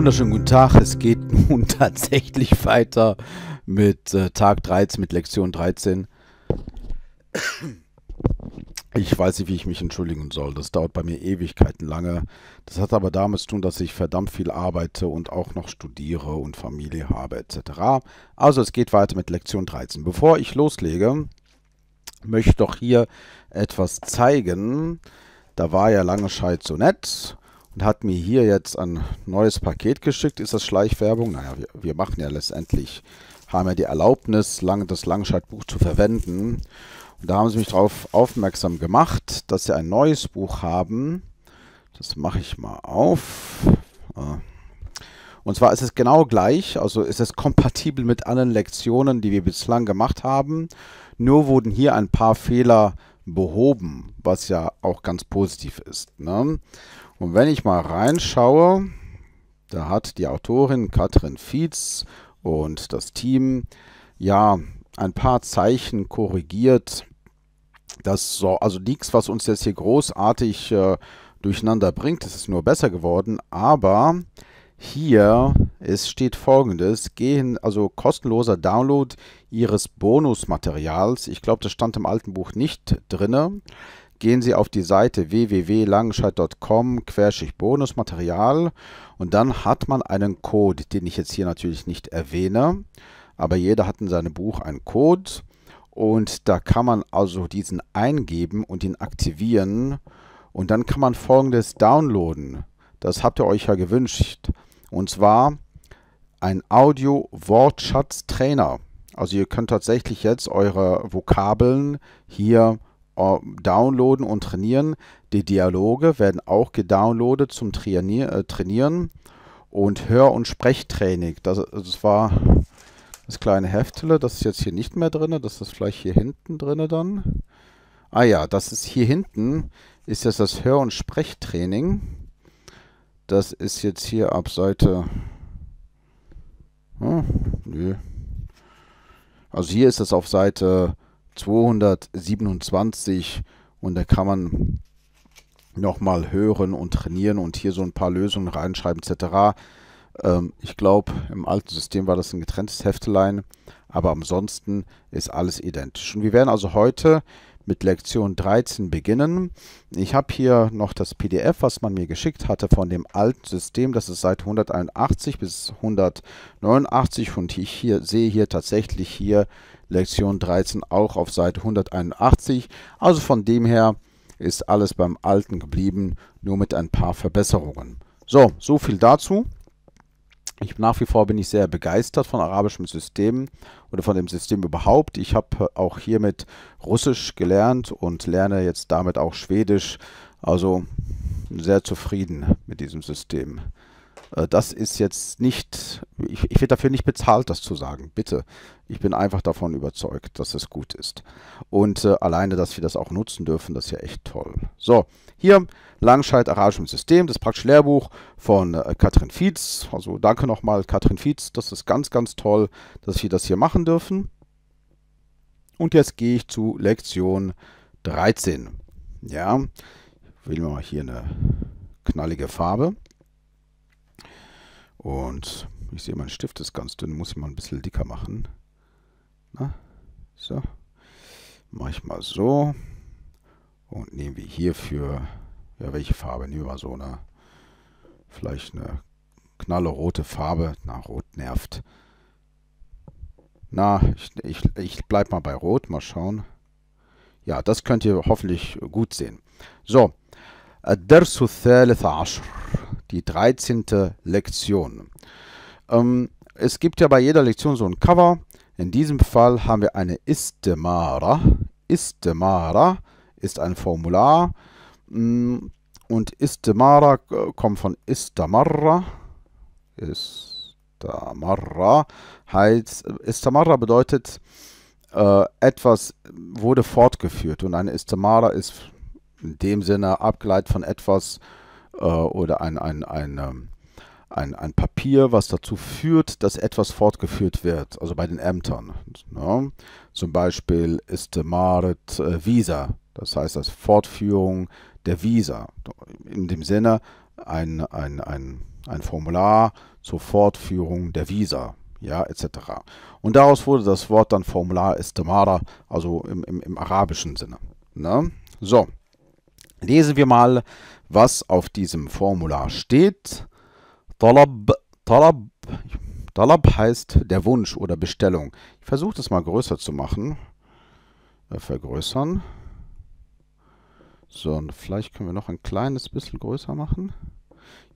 wunderschönen guten Tag. Es geht nun tatsächlich weiter mit äh, Tag 13, mit Lektion 13. Ich weiß nicht, wie ich mich entschuldigen soll. Das dauert bei mir Ewigkeiten lange. Das hat aber damit zu tun, dass ich verdammt viel arbeite und auch noch studiere und Familie habe etc. Also es geht weiter mit Lektion 13. Bevor ich loslege, möchte ich doch hier etwas zeigen. Da war ja lange Scheid so nett und hat mir hier jetzt ein neues Paket geschickt. Ist das Schleichwerbung? Naja, wir, wir machen ja letztendlich, haben ja die Erlaubnis, lang, das Langscheidbuch zu verwenden. Und da haben sie mich darauf aufmerksam gemacht, dass sie ein neues Buch haben. Das mache ich mal auf. Ah. Und zwar ist es genau gleich, also ist es kompatibel mit allen Lektionen, die wir bislang gemacht haben. Nur wurden hier ein paar Fehler behoben, was ja auch ganz positiv ist. Ne? Und wenn ich mal reinschaue, da hat die Autorin Katrin Fietz und das Team ja ein paar Zeichen korrigiert. Das so, also nichts, was uns jetzt hier großartig äh, durcheinander bringt. Es ist nur besser geworden, aber hier es steht folgendes: Gehen also kostenloser Download Ihres Bonusmaterials. Ich glaube, das stand im alten Buch nicht drin gehen Sie auf die Seite www.langenscheid.com Bonusmaterial und dann hat man einen Code, den ich jetzt hier natürlich nicht erwähne, aber jeder hat in seinem Buch einen Code und da kann man also diesen eingeben und ihn aktivieren und dann kann man folgendes downloaden. Das habt ihr euch ja gewünscht und zwar ein Audio-Wortschatz-Trainer. Also ihr könnt tatsächlich jetzt eure Vokabeln hier äh, downloaden und trainieren. Die Dialoge werden auch gedownloadet zum Trainier, äh, Trainieren und Hör- und Sprechtraining. Das, das war das kleine Heftele, das ist jetzt hier nicht mehr drin, das ist vielleicht hier hinten drin dann. Ah ja, das ist hier hinten, ist jetzt das Hör- und Sprechtraining. Das ist jetzt hier ab Seite... Hm, nö. Also hier ist es auf Seite 227 und da kann man nochmal hören und trainieren und hier so ein paar Lösungen reinschreiben etc. Ähm, ich glaube, im alten System war das ein getrenntes Heftelein, aber ansonsten ist alles identisch. Und wir werden also heute mit Lektion 13 beginnen. Ich habe hier noch das PDF, was man mir geschickt hatte von dem alten System. Das ist seit 181 bis 189 und ich hier, sehe hier tatsächlich hier Lektion 13 auch auf Seite 181. Also von dem her ist alles beim alten geblieben, nur mit ein paar Verbesserungen. So, so viel dazu. Ich nach wie vor bin ich sehr begeistert von arabischem System oder von dem System überhaupt. Ich habe äh, auch hiermit Russisch gelernt und lerne jetzt damit auch Schwedisch. Also sehr zufrieden mit diesem System. Äh, das ist jetzt nicht, ich, ich werde dafür nicht bezahlt, das zu sagen, bitte. Ich bin einfach davon überzeugt, dass es gut ist. Und äh, alleine, dass wir das auch nutzen dürfen, das ist ja echt toll. So, hier Langscheid Arrangement System, das praktische Lehrbuch von äh, Katrin Fietz. Also danke nochmal, Katrin Fietz. Das ist ganz, ganz toll, dass wir das hier machen dürfen. Und jetzt gehe ich zu Lektion 13. Ja, wählen wir mal hier eine knallige Farbe. Und ich sehe, mein Stift ist ganz dünn, muss ich mal ein bisschen dicker machen. Na, so. Mache ich mal so. Und nehmen wir hierfür, ja, welche Farbe? Nehmen wir mal so eine, vielleicht eine knalle rote Farbe. Na, rot nervt. Na, ich, ich, ich bleib mal bei rot, mal schauen. Ja, das könnt ihr hoffentlich gut sehen. So, الدرس الثالث عشر die 13. Lektion. Ähm, es gibt ja bei jeder Lektion so ein Cover. In diesem Fall haben wir eine Istemara. Istemara ist ein Formular. Mm, und Istemara äh, kommt von Istamara. Istamara heißt, Istamara bedeutet, äh, etwas wurde fortgeführt. Und eine Istemara ist in dem Sinne abgeleitet von etwas, äh, äh, oder ein, ein, ein, ähm, ein, ein Papier, was dazu führt, dass etwas fortgeführt wird, also bei den Ämtern. Ne? Zum Beispiel ist äh, Marit äh, Visa, das heißt das Fortführung der Visa. In dem Sinne ein, ein, ein, ein Formular zur Fortführung der Visa ja, etc. Und daraus wurde das Wort dann Formular Istamara, also im, im, im arabischen Sinne. Ne? So, Lesen wir mal, was auf diesem Formular steht. Talab, Talab, Talab heißt der Wunsch oder Bestellung. Ich versuche das mal größer zu machen. Äh, vergrößern. So, und vielleicht können wir noch ein kleines bisschen größer machen.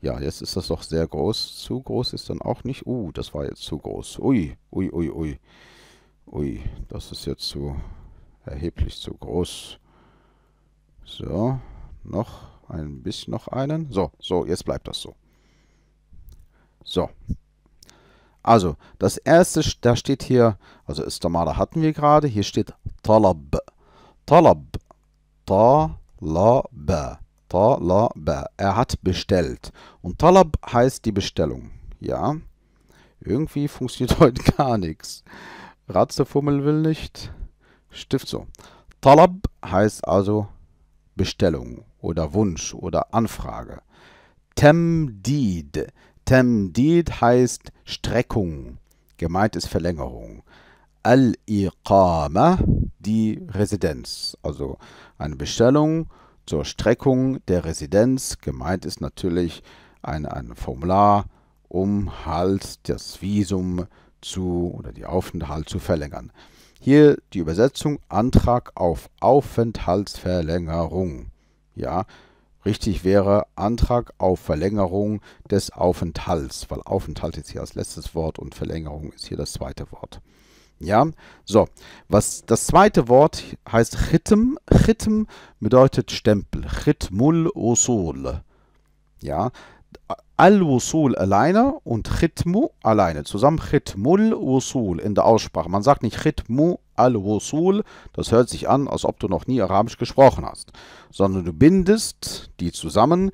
Ja, jetzt ist das doch sehr groß. Zu groß ist dann auch nicht. Uh, das war jetzt zu groß. Ui, ui, ui, ui. Ui, das ist jetzt zu erheblich zu groß. So. Noch ein bisschen, noch einen. So, so, jetzt bleibt das so. So. Also, das erste, da steht hier, also Istamara hatten wir gerade, hier steht Talab. Talab. Talab. Talab. Er hat bestellt. Und Talab heißt die Bestellung. Ja. Irgendwie funktioniert heute gar nichts. Ratzefummel will nicht. Stift so. Talab heißt also Bestellung oder Wunsch oder Anfrage. Temdid. Temdid heißt Streckung. Gemeint ist Verlängerung. Al-Iqama, die Residenz. Also eine Bestellung zur Streckung der Residenz. Gemeint ist natürlich ein, ein Formular, um halt das Visum zu oder die Aufenthalt zu verlängern. Hier die Übersetzung Antrag auf Aufenthaltsverlängerung. Ja, richtig wäre Antrag auf Verlängerung des Aufenthalts, weil Aufenthalt ist hier das letzte Wort und Verlängerung ist hier das zweite Wort. Ja, so, was das zweite Wort heißt Chitm. Chitm bedeutet Stempel. Chitmul usul. Ja, Al-Wusul alleine und Chitmu alleine. Zusammen Chitmul usul in der Aussprache. Man sagt nicht Chitmu Al-Wusul, das hört sich an, als ob du noch nie Arabisch gesprochen hast, sondern du bindest die zusammen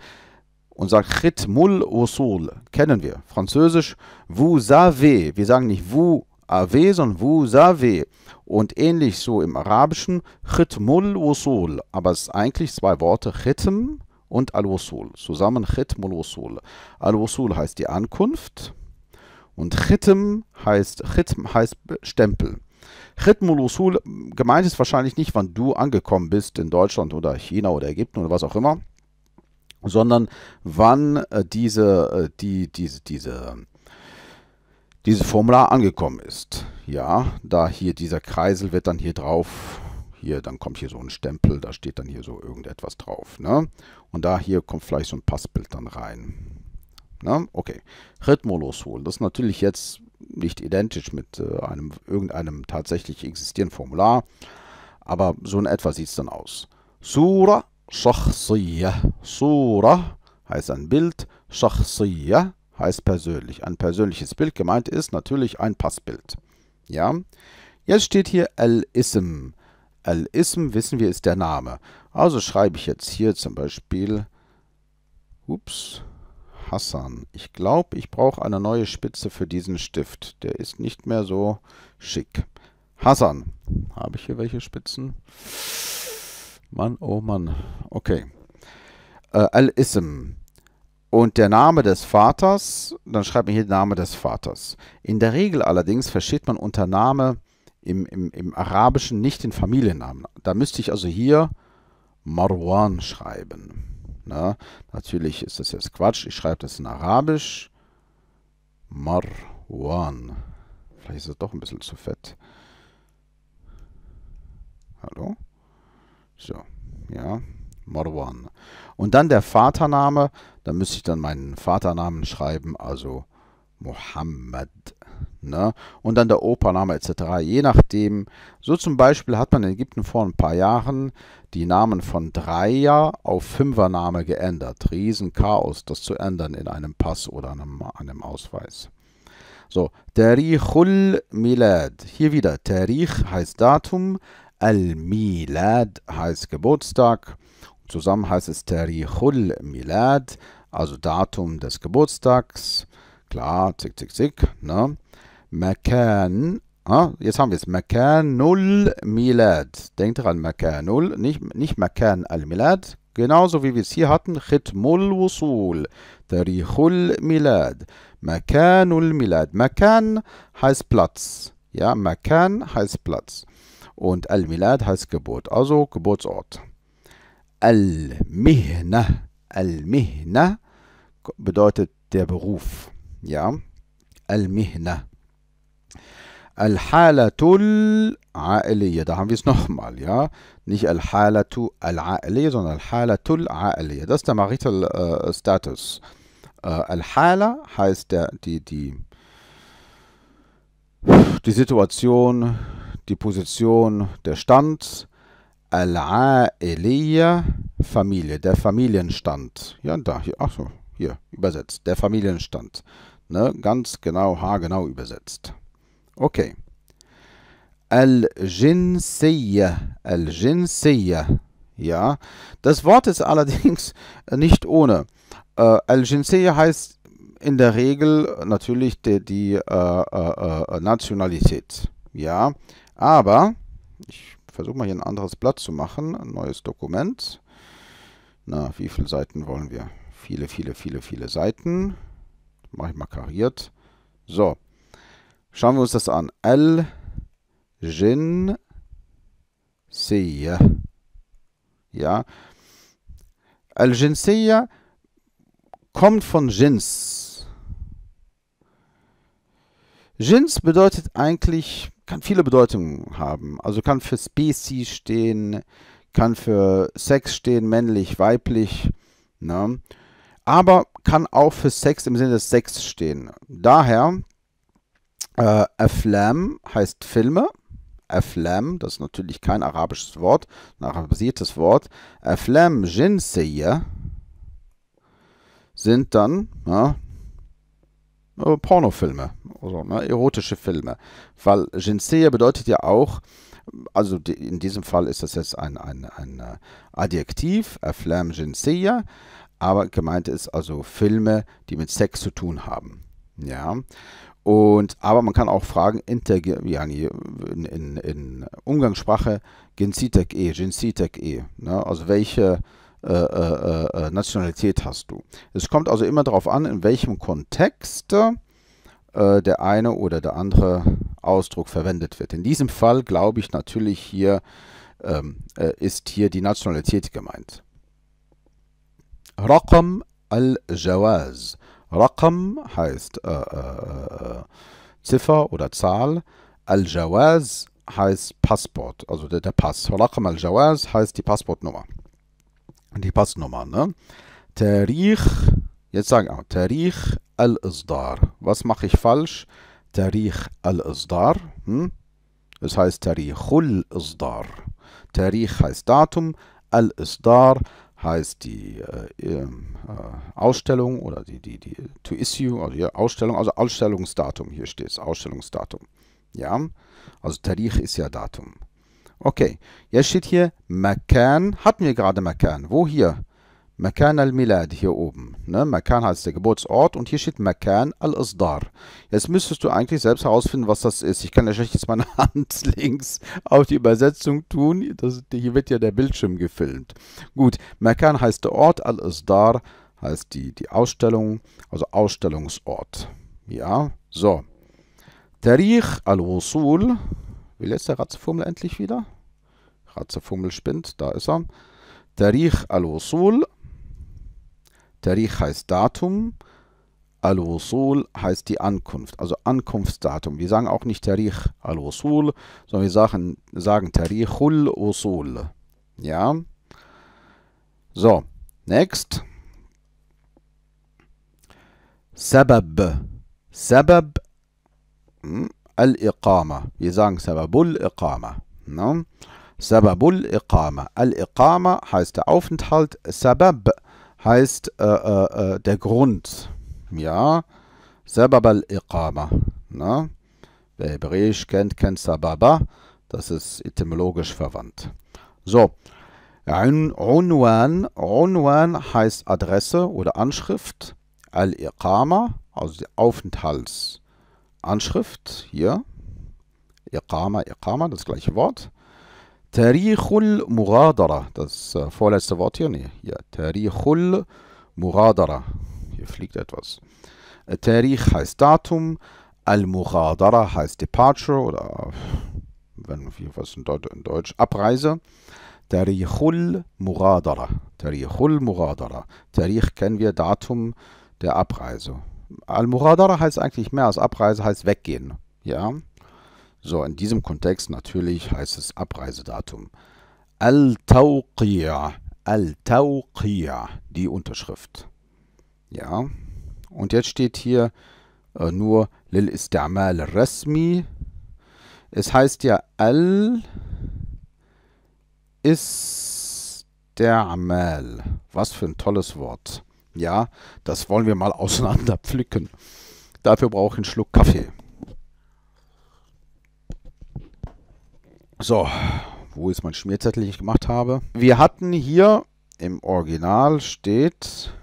und sagst Chitmul Wusul, kennen wir, Französisch, vous savez, wir sagen nicht vous avez, sondern vous savez und ähnlich so im Arabischen Chitmul Wusul, aber es sind eigentlich zwei Worte, Chitm und Al-Wusul, zusammen Chitmul Wusul. Al-Wusul heißt die Ankunft und Chitm heißt, heißt Stempel. Rhythmul Usul gemeint ist wahrscheinlich nicht, wann du angekommen bist in Deutschland oder China oder Ägypten oder was auch immer, sondern wann äh, diese, äh, die, diese, diese, dieses Formular angekommen ist. Ja, da hier dieser Kreisel wird dann hier drauf, hier, dann kommt hier so ein Stempel, da steht dann hier so irgendetwas drauf. Ne? Und da hier kommt vielleicht so ein Passbild dann rein. Ne? Okay, Rhythmolosul, das ist natürlich jetzt nicht identisch mit äh, einem, irgendeinem tatsächlich existierenden Formular, aber so in etwa sieht es dann aus. Sura Shakhsiyya. Sura heißt ein Bild, Shakhsiyya heißt persönlich. Ein persönliches Bild gemeint ist natürlich ein Passbild. Ja, jetzt steht hier Al-Ism. Al-Ism, wissen wir, ist der Name. Also schreibe ich jetzt hier zum Beispiel, ups, Hassan. Ich glaube, ich brauche eine neue Spitze für diesen Stift. Der ist nicht mehr so schick. Hassan. Habe ich hier welche Spitzen? Mann, oh Mann. Okay. Äh, Al-Ism. Und der Name des Vaters, dann schreibt man hier den Namen des Vaters. In der Regel allerdings versteht man unter Name im, im, im Arabischen nicht den Familiennamen. Da müsste ich also hier Marwan schreiben. Na, natürlich ist das jetzt Quatsch. Ich schreibe das in Arabisch. Marwan. Vielleicht ist es doch ein bisschen zu fett. Hallo? So, ja. Marwan. Und dann der Vatername. Da müsste ich dann meinen Vaternamen schreiben. Also Mohammed. Ne? Und dann der Opername etc. Je nachdem. So zum Beispiel hat man in Ägypten vor ein paar Jahren die Namen von Dreier auf Fünfername geändert. Riesenchaos, das zu ändern in einem Pass oder einem, einem Ausweis. So, Tarichul Milad. Hier wieder, Tarich heißt Datum, Al-Milad heißt Geburtstag. Zusammen heißt es Tarichul Milad, also Datum des Geburtstags. Klar, zick, zick, zick. Ne? Makan. Ah, jetzt haben wir es. Makanul Milad. Denkt daran, Makanul, nicht, nicht Makan al-Milad. Genauso wie wir es hier hatten, Khitmul Wusul, Tarikhul Milad, Makanul Milad. Makan heißt Platz. Ja, Makan heißt Platz. Und Al-Milad heißt Geburt, also Geburtsort. Al-Mihna. Al-Mihna bedeutet der Beruf. Ja, Al-Mihna. Al-Halatul A'aliyya. Da haben wir es nochmal, ja. Nicht Al-Halatu Al-A'aliyya, sondern Al-Halatul A'aliyya. Das ist der Marital-Status. Äh, äh, Al-Hala heißt der, die, die, die Situation, die Position, der Stand. Al-A'aliyya, Familie, der Familienstand. Ja, da, hier, achso, hier, übersetzt. Der Familienstand. Ne, ganz genau, haargenau übersetzt. Okay. al اوكي al الجنسية ja das Wort ist allerdings nicht ohne äh, الجنسية heißt in der Regel natürlich die, die äh, äh, äh, Nationalität ja aber ich versuche mal hier ein anderes Blatt zu machen ein neues Dokument na wie viele Seiten wollen wir viele viele viele viele Seiten mache ich mal kariert so Schauen wir uns das an. El Jin Siya. Ja. El Jin Jinsiya kommt von Jins. Jins bedeutet eigentlich, kann viele Bedeutungen haben. Also kann für Species stehen, kann für Sex stehen, männlich, weiblich. Ne? Aber kann auch für Sex im Sinne des Sex stehen. Daher äh, Aflam heißt Filme. Aflam, das ist natürlich kein arabisches Wort, ein arabisiertes Wort. Aflam Jinsiyya sind dann ja, äh, Pornofilme, also ne, erotische Filme. Weil Jinsiyya bedeutet ja auch, also die, in diesem Fall ist das jetzt ein, ein, ein äh, Adjektiv, Aflam Jinsiyya, aber gemeint ist also Filme, die mit Sex zu tun haben. Ja, und, aber man kann auch fragen, in, in, in Umgangssprache, Gensitek e, Gensitek e. Ne? Also welche äh, äh, äh, äh, Nationalität hast du? Es kommt also immer darauf an, in welchem Kontext äh, der eine oder der andere Ausdruck verwendet wird. In diesem Fall glaube ich natürlich hier ähm, äh, ist hier die Nationalität gemeint. Rakam al-Jawaz. Rakam heißt äh, äh, äh, Ziffer oder Zahl. Al-Jawaz heißt Passport, also der, der Pass. Rakam al-Jawaz heißt die Passportnummer. Die Passnummer, ne? Tarikh, jetzt sagen wir, Tarikh al-Isdar. Was mache ich falsch? Tarikh al-Isdar, hm? Das heißt Tarikhul-Isdar. Tarikh heißt Datum, al-Isdar heißt die äh, äh, Ausstellung oder die, die, die To Issue, also die Ausstellung, also Ausstellungsdatum, hier steht es, Ausstellungsdatum. Ja, also Tarikh ist ja Datum. Okay, jetzt steht hier McCann, hatten wir gerade McCann, Wo hier? Makan al-Milad hier oben. Ne? Makan heißt der Geburtsort und hier steht Makan al-Isdar. Jetzt müsstest du eigentlich selbst herausfinden, was das ist. Ich kann ja schlecht jetzt meine Hand links auf die Übersetzung tun. Das, hier wird ja der Bildschirm gefilmt. Gut, Makan heißt der Ort, al-Isdar heißt die, die Ausstellung, also Ausstellungsort. Ja, so. Tariq al-Wusul. Wie lässt der Ratzefummel endlich wieder? Ratzefummel spinnt, da ist er. Tariq al-Wusul Tarikh heißt Datum, Al-Wusul heißt die Ankunft, also Ankunftsdatum. Wir sagen auch nicht Tarikh Al-Wusul, sondern wir sagen, sagen Tarikhul Wusul. Ja. So, next. Sabab. Sabab hm, Al-Iqama. Wir sagen Sababul Iqama. No? Ne? Sababul Iqama. Al-Iqama heißt der Aufenthalt. Sabab heißt äh, äh, äh, der Grund. Ja, Sabab al-Iqama. Ne? Wer Hebräisch kennt, kennt Sababa. Das ist etymologisch verwandt. So, Unwan. Unwan heißt Adresse oder Anschrift. Al-Iqama, also die Aufenthaltsanschrift. Hier, Iqama, Iqama, das gleiche Wort. Tarichul Muradara, das äh, vorletzte Wort hier, nee, hier, Tarichul Muradara, hier fliegt etwas. Äh, heißt Datum, Al-Muradara heißt Departure oder, äh, wenn wir was in, Deut in Deutsch, Abreise. Tarichul Muradara, Tarichul Muradara, Tarich kennen wir, Datum der Abreise. Al-Muradara heißt eigentlich mehr als Abreise, heißt weggehen, ja. So, in diesem Kontext natürlich heißt es Abreisedatum. al tauqiyah al tauqiyah die Unterschrift. Ja, und jetzt steht hier äh, nur Lil Istamal Rasmi. Es heißt ja Al Istamal. Was für ein tolles Wort. Ja, das wollen wir mal auseinanderpflücken. Dafür brauche ich einen Schluck Kaffee. So, wo ist mein Schmierzettel, den ich gemacht habe? Wir hatten hier im Original steht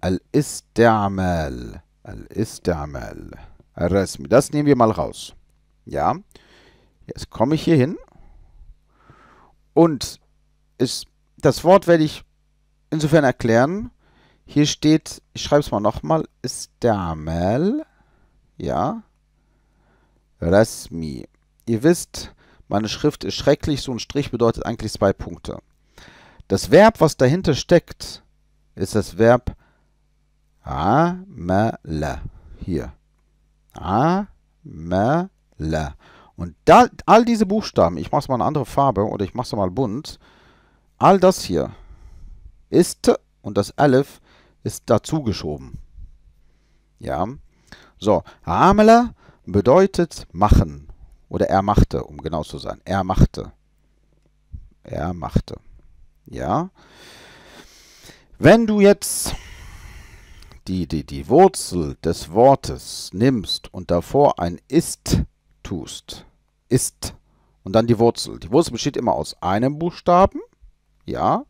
Al-Istamal. Al-Istamal. Das nehmen wir mal raus. Ja. Jetzt komme ich hier hin. Und ist, das Wort werde ich insofern erklären. Hier steht, ich schreibe es mal nochmal, Istamal. Ja. Resmi ihr wisst, meine Schrift ist schrecklich, so ein Strich bedeutet eigentlich zwei Punkte. Das Verb, was dahinter steckt, ist das Verb amele. Hier. Amele. Und da, all diese Buchstaben, ich mache es mal eine andere Farbe oder ich mache es mal bunt, all das hier ist und das Aleph ist dazugeschoben. Ja. So, Amele bedeutet machen. Oder er machte, um genau zu sein. Er machte. Er machte. Ja. Wenn du jetzt die, die, die Wurzel des Wortes nimmst und davor ein ist tust, ist und dann die Wurzel. Die Wurzel besteht immer aus einem Buchstaben, ja,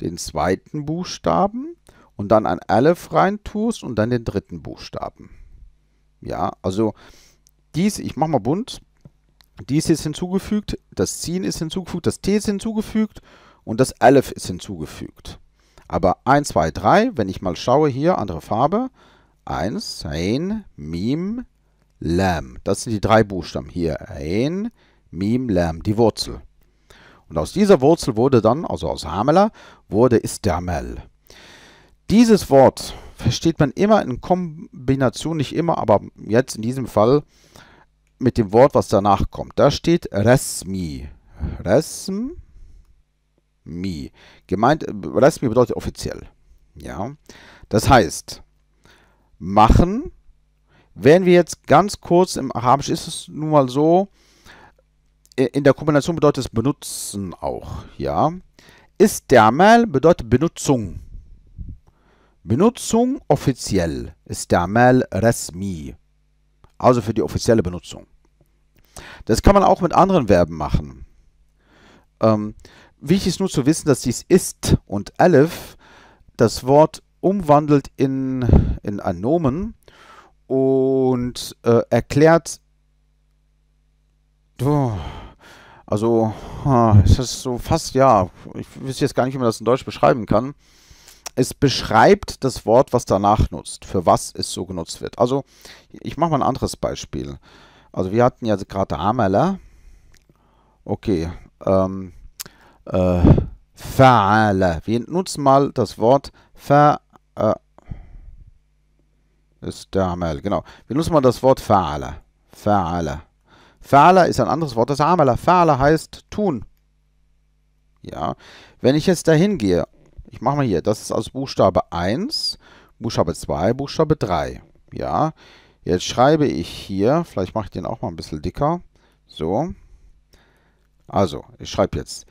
den zweiten Buchstaben und dann ein Aleph rein tust und dann den dritten Buchstaben. Ja, also dies, ich mache mal bunt, dies ist hinzugefügt, das Ziehen ist hinzugefügt, das T ist hinzugefügt und das Aleph ist hinzugefügt. Aber 1, 2, 3, wenn ich mal schaue hier, andere Farbe. 1, Ein, Mim, Lam. Das sind die drei Buchstaben hier. Ein, Mim, Lam, die Wurzel. Und aus dieser Wurzel wurde dann, also aus Hamela, wurde Istamel. Dieses Wort versteht man immer in Kombination, nicht immer, aber jetzt in diesem Fall mit dem Wort, was danach kommt. Da steht Resmi. Resmi. Gemeint, Resmi bedeutet offiziell. Ja. Das heißt, machen, wenn wir jetzt ganz kurz im Arabisch ist es nun mal so, in der Kombination bedeutet es benutzen auch, ja. Mal bedeutet Benutzung. Benutzung offiziell. Ist der Mal resmi also für die offizielle Benutzung. Das kann man auch mit anderen Verben machen. Ähm, wichtig ist nur zu wissen, dass dies ist und elif das Wort umwandelt in, in ein Nomen und äh, erklärt, oh, also, ist das so fast, ja, ich wüsste jetzt gar nicht, wie man das in Deutsch beschreiben kann es beschreibt das Wort, was danach nutzt, für was es so genutzt wird. Also ich mache mal ein anderes Beispiel. Also wir hatten ja gerade Amala. Okay. Ähm, äh, Fa'ala. Wir nutzen mal das Wort Fa'ala. äh, ist der Amal, genau. Wir nutzen mal das Wort Fa'ala. Fa'ala. Fa'ala ist ein anderes Wort als Amala. Fa'ala heißt tun. Ja. Wenn ich jetzt dahin gehe ich mache mal hier, das ist aus Buchstabe 1, Buchstabe 2, Buchstabe 3. Ja, jetzt schreibe ich hier, vielleicht mache ich den auch mal ein bisschen dicker. So. Also, ich schreibe jetzt,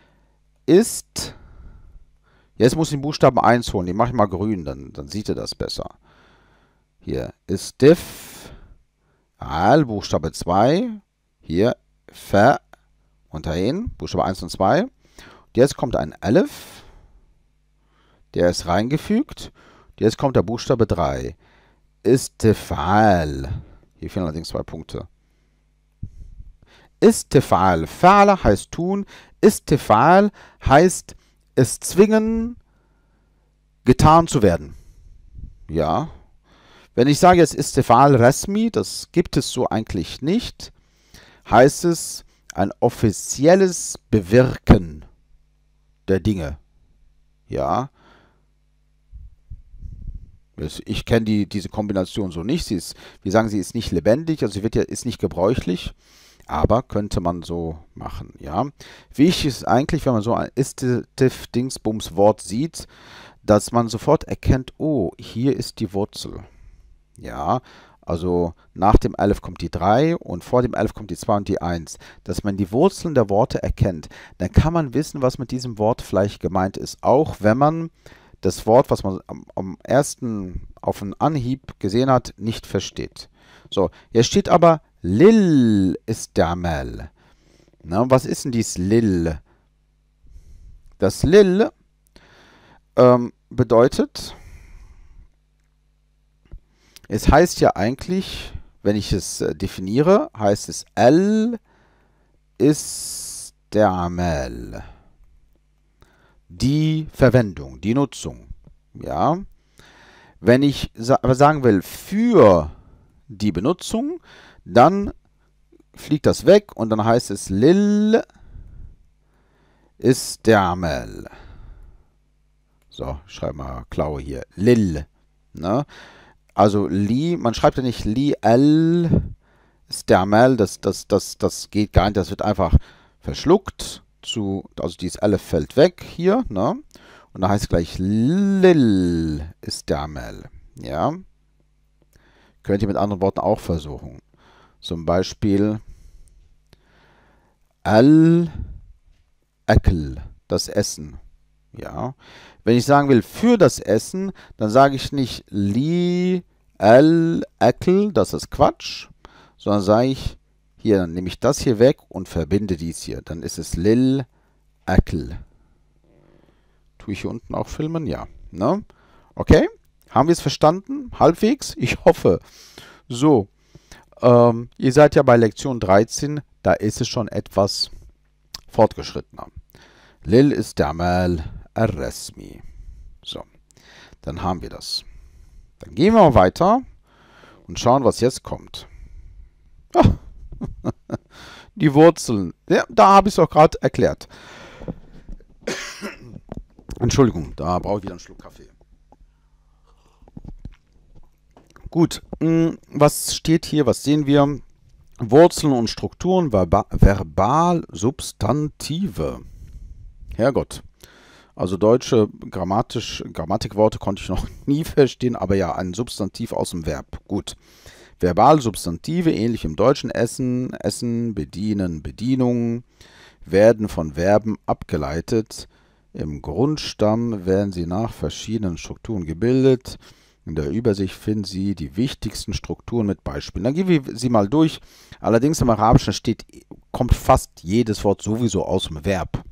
ist, jetzt muss ich den Buchstaben 1 holen, den mache ich mal grün, dann, dann sieht ihr das besser. Hier ist diff, al, Buchstabe 2, hier ver, unterhin, Buchstabe 1 und 2. Und jetzt kommt ein elif, der ist reingefügt. Jetzt kommt der Buchstabe 3. Ist Istifal. Hier fehlen allerdings zwei Punkte. Ist Istifal. Fa'ala heißt tun. Ist Istifal heißt es zwingen, getan zu werden. Ja. Wenn ich sage jetzt ist Istifal Resmi, das gibt es so eigentlich nicht, heißt es ein offizielles Bewirken der Dinge. Ja. Ich kenne die, diese Kombination so nicht. Sie ist, wir sagen, sie ist nicht lebendig, also sie wird ja, ist nicht gebräuchlich, aber könnte man so machen, ja. Wichtig ist eigentlich, wenn man so ein Istiv-Dingsbums-Wort sieht, dass man sofort erkennt, oh, hier ist die Wurzel. Ja, also nach dem 11 kommt die 3 und vor dem 11 kommt die 2 und die 1. Dass man die Wurzeln der Worte erkennt, dann kann man wissen, was mit diesem Wort vielleicht gemeint ist. Auch wenn man das Wort, was man am, am ersten auf den Anhieb gesehen hat, nicht versteht. So, jetzt steht aber Lil ist der Mel. Na, was ist denn dies Lil? Das Lil ähm, bedeutet, es heißt ja eigentlich, wenn ich es äh, definiere, heißt es L ist der Mel die Verwendung, die Nutzung. Ja. Wenn ich aber sagen will, für die Benutzung, dann fliegt das weg und dann heißt es lil ist dermel. So, schreib mal Klaue hier. Lil. Ne? Also li, man schreibt ja nicht li l dermel, das, das, das, das geht gar nicht, das wird einfach verschluckt zu, also dieses L fällt weg hier, ne? Und da heißt es gleich Lil ist der Mel, ja? Könnt ihr mit anderen Worten auch versuchen. Zum Beispiel Al Ekel, das Essen. Ja. Wenn ich sagen will für das Essen, dann sage ich nicht li al ekel, das ist Quatsch, sondern sage ich hier, dann nehme ich das hier weg und verbinde dies hier. Dann ist es Lil Ackl. Tue ich hier unten auch filmen? Ja. Ne? Okay? Haben wir es verstanden? Halbwegs? Ich hoffe. So. Ähm, ihr seid ja bei Lektion 13. Da ist es schon etwas fortgeschrittener. Lil ist der Mal Arresmi. So. Dann haben wir das. Dann gehen wir mal weiter und schauen, was jetzt kommt. Ach. Die Wurzeln. Ja, da habe ich es auch gerade erklärt. Entschuldigung, da brauche ich wieder einen Schluck Kaffee. Gut, hm, was steht hier? Was sehen wir? Wurzeln und Strukturen, verba verbal, Substantive. Herrgott. Also deutsche Grammatisch, Grammatikworte konnte ich noch nie verstehen, aber ja, ein Substantiv aus dem Verb. Gut. Verbal Substantive, ähnlich im Deutschen essen, essen, bedienen, Bedienung, werden von Verben abgeleitet. Im Grundstamm werden sie nach verschiedenen Strukturen gebildet. In der Übersicht finden Sie die wichtigsten Strukturen mit Beispielen. Dann gehen wir sie mal durch. Allerdings im Arabischen steht, kommt fast jedes Wort sowieso aus dem Verb.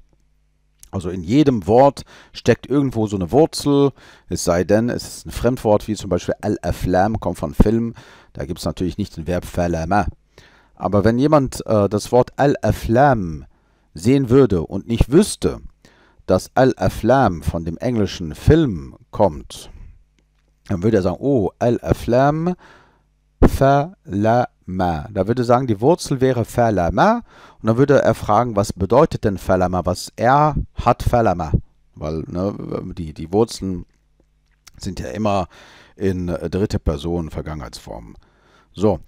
Also in jedem Wort steckt irgendwo so eine Wurzel, es sei denn, es ist ein Fremdwort, wie zum Beispiel Al-Aflam kommt von Film, da gibt es natürlich nicht den Verb Falama. Aber wenn jemand äh, das Wort Al-Aflam sehen würde und nicht wüsste, dass Al-Aflam von dem englischen Film kommt, dann würde er sagen, oh, Al-Aflam, Falama ma. Da würde er sagen, die Wurzel wäre falama. Und dann würde er fragen, was bedeutet denn falama? Was er hat falama. Weil ne, die, die Wurzeln sind ja immer in äh, dritte Person Vergangenheitsformen. So,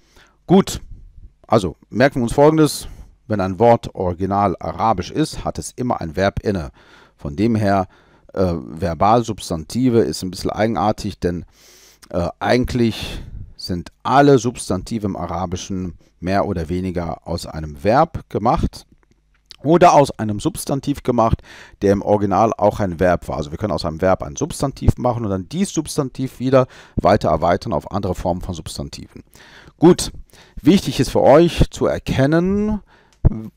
gut. Also merken wir uns folgendes. Wenn ein Wort original arabisch ist, hat es immer ein Verb inne. Von dem her, äh, Verbalsubstantive ist ein bisschen eigenartig, denn äh, eigentlich sind alle Substantive im Arabischen mehr oder weniger aus einem Verb gemacht oder aus einem Substantiv gemacht, der im Original auch ein Verb war. Also wir können aus einem Verb ein Substantiv machen und dann dieses Substantiv wieder weiter erweitern auf andere Formen von Substantiven. Gut, wichtig ist für euch zu erkennen,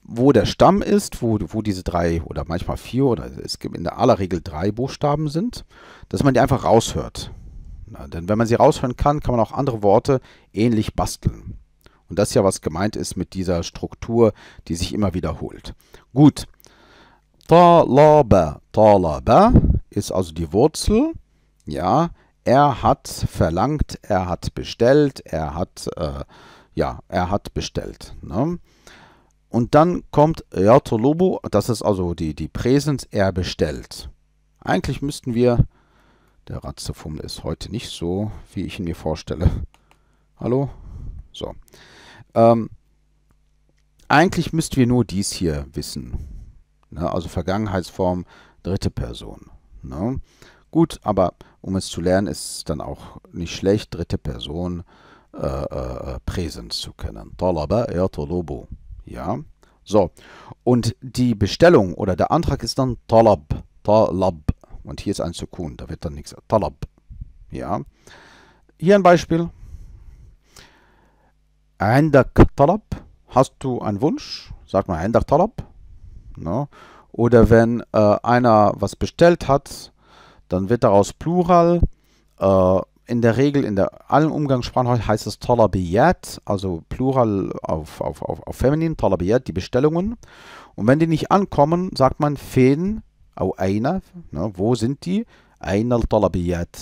wo der Stamm ist, wo, wo diese drei oder manchmal vier oder es gibt in aller Regel drei Buchstaben sind, dass man die einfach raushört. Na, denn wenn man sie raushören kann, kann man auch andere Worte ähnlich basteln. Und das ist ja, was gemeint ist mit dieser Struktur, die sich immer wiederholt. Gut. Talaba. Talaba ist also die Wurzel. Ja, er hat verlangt, er hat bestellt, er hat, äh, ja, er hat bestellt. Ne? Und dann kommt Yatolubu, das ist also die, die Präsens, er bestellt. Eigentlich müssten wir der Ratzefummel ist heute nicht so, wie ich ihn mir vorstelle. Hallo? So. Ähm, eigentlich müssten wir nur dies hier wissen. Ne? Also Vergangenheitsform, dritte Person. Ne? Gut, aber um es zu lernen, ist es dann auch nicht schlecht, dritte Person äh, äh, äh Präsens zu kennen. Talaba yatulubu. Ja. So. Und die Bestellung oder der Antrag ist dann Talab. Talab. Und hier ist ein Sukun, da wird dann nichts. Talab. Ja. Hier ein Beispiel. Eindak Talab. Hast du einen Wunsch? Sagt man Eindak Talab. No. Oder wenn äh, einer was bestellt hat, dann wird daraus Plural. Äh, in der Regel, in der, allen Umgangssprachen heißt es Talabiyat, also Plural auf, auf, auf, auf Feminin, Talabiyat, die Bestellungen. Und wenn die nicht ankommen, sagt man Feen, أو أين ne, wo sind die أين الطلبيات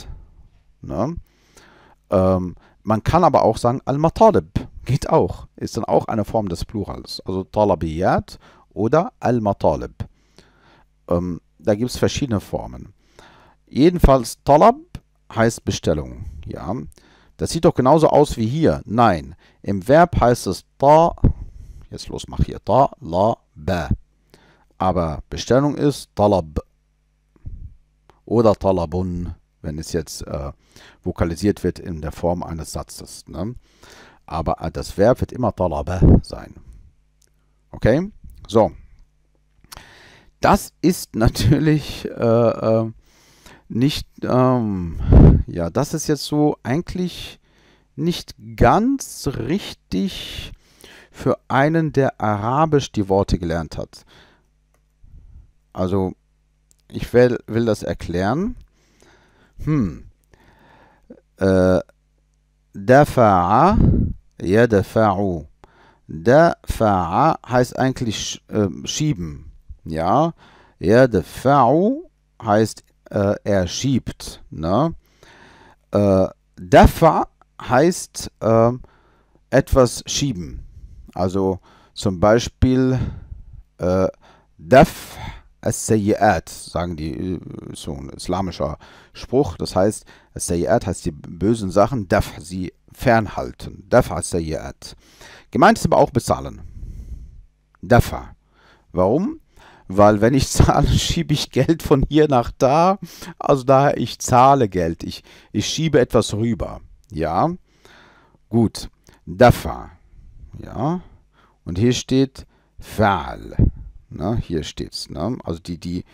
ne? Ähm, man kann aber auch sagen Al-Matalib geht auch ist dann auch eine Form des Plurals also Talabiyat oder Al-Matalib ähm, da gibt es verschiedene Formen jedenfalls Talab heißt Bestellung ja das sieht doch genauso aus wie hier nein im Verb heißt es Ta jetzt los mach hier Ta La Ba aber Bestellung ist Talab oder Talabun, wenn es jetzt äh, vokalisiert wird in der Form eines Satzes. Ne? Aber äh, das Verb wird immer Talab sein. Okay? So. Das ist natürlich äh, äh nicht, ähm, ja, das ist jetzt so eigentlich nicht ganz richtig für einen, der Arabisch die Worte gelernt hat. Also ich will, will das erklären. Hm. Äh, dafa'a yadafa'u. Dafa'a heißt eigentlich äh, schieben. Ja, ja, yadafa'u heißt äh, er schiebt. Ne? Äh, dafa heißt äh, etwas schieben. Also zum Beispiel äh, daf As-Sayyat, sagen die, ist äh, so ein islamischer Spruch. Das heißt, As-Sayyat heißt die bösen Sachen, darf sie fernhalten. Dafa As-Sayyat. Gemeint ist aber auch bezahlen. Dafa. Warum? Weil wenn ich zahle, schiebe ich Geld von hier nach da. Also daher, ich zahle Geld. Ich, ich schiebe etwas rüber. Ja. Gut. Dafa. Ja. Und hier steht Fa'al. Ne? Hier steht's. Ne? Also die, die,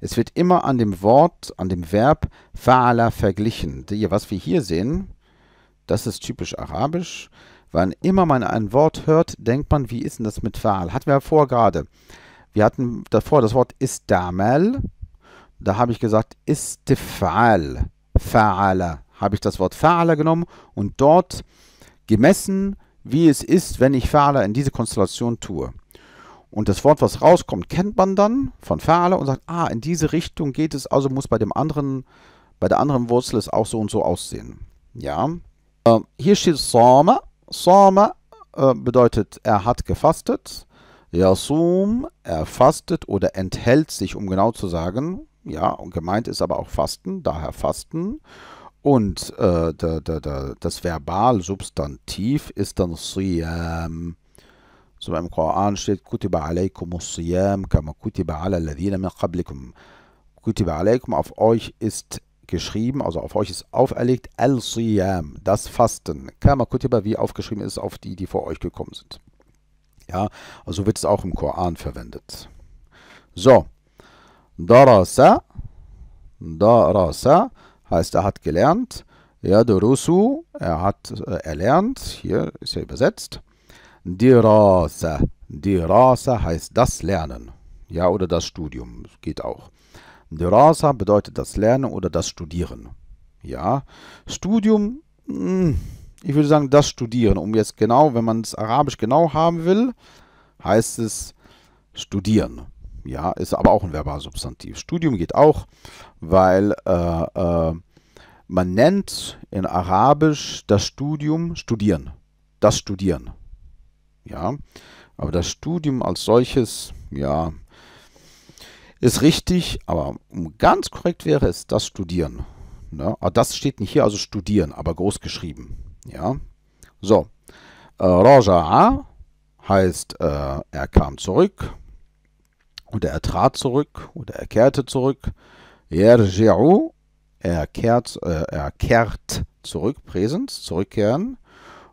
es wird immer an dem Wort, an dem Verb fa'ala verglichen. Die, was wir hier sehen, das ist typisch arabisch. Wann immer man ein Wort hört, denkt man, wie ist denn das mit fa'al? Hatten wir ja vor gerade. Wir hatten davor das Wort istamal. Da habe ich gesagt istifal, fa'ala. Habe ich das Wort fa'ala genommen und dort gemessen, wie es ist, wenn ich fa'ala in diese Konstellation tue. Und das Wort, was rauskommt, kennt man dann von Ferle und sagt, ah, in diese Richtung geht es, also muss bei dem anderen, bei der anderen Wurzel es auch so und so aussehen. Ja. Ähm, hier steht Soma. Soma äh, bedeutet, er hat gefastet. Yasum, er fastet oder enthält sich, um genau zu sagen. Ja, und gemeint ist aber auch Fasten, daher Fasten. Und äh, da, da, da, das Verbal Substantiv ist dann Siyam. So im Koran steht, Kutiba alaikum siyam kama kutiba ala ladina min qablikum. Kutiba alaikum, auf euch ist geschrieben, also auf euch ist auferlegt, al-siyam, das Fasten. Kama kutiba, wie aufgeschrieben ist, auf die, die vor euch gekommen sind. Ja, also wird es auch im Koran verwendet. So, darasa, darasa heißt, er hat gelernt. Ja, Rusu, er hat äh, erlernt, hier ist er übersetzt. Dirasa. Dirasa heißt das Lernen. Ja, oder das Studium. Geht auch. Dirasa bedeutet das Lernen oder das Studieren. Ja, Studium, hm, ich würde sagen, das Studieren. Um jetzt genau, wenn man es arabisch genau haben will, heißt es studieren. Ja, ist aber auch ein Verbalsubstantiv. Studium geht auch, weil äh, äh, man nennt in Arabisch das Studium studieren. Das Studieren. Ja, aber das Studium als solches, ja, ist richtig, aber ganz korrekt wäre es das Studieren. Ne? Aber ah, das steht nicht hier, also Studieren, aber groß geschrieben. Ja, so. Äh, Raja'a heißt, äh, er kam zurück oder er trat zurück oder er kehrte zurück. er kehrt, äh, er kehrt zurück, Präsens, zurückkehren.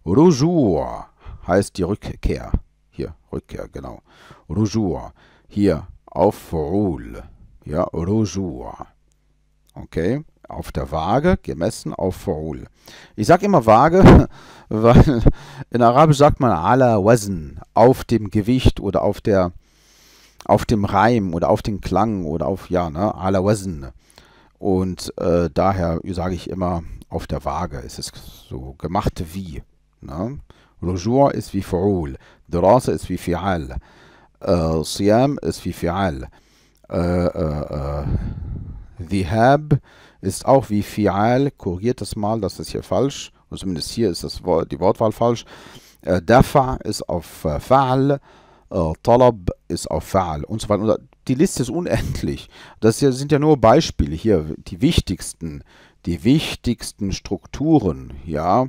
Rujua, heißt die Rückkehr. Hier, Rückkehr, genau. Rujur. Hier, auf Rul. Ja, Rujur. Okay? Auf der Waage, gemessen auf Furul. Ich sage immer Waage, weil in Arabisch sagt man ala wazn, auf dem Gewicht oder auf der auf dem Reim oder auf den Klang oder auf, ja, ne, ala wazn. Und äh, daher sage ich immer, auf der Waage Es ist so gemacht wie. Ne? رجوع ist wie فعول دراسة ist wie فعال äh, صيام ist wie فعال ذهاب ist auch wie فعال korrigiert das mal das ist hier falsch und zumindest hier ist das Wort, die Wortwahl falsch äh, دفع ist auf äh, فعل طلب ist auf فعل und so weiter die Liste ist unendlich das hier sind ja nur Beispiele hier die wichtigsten die wichtigsten Strukturen, ja.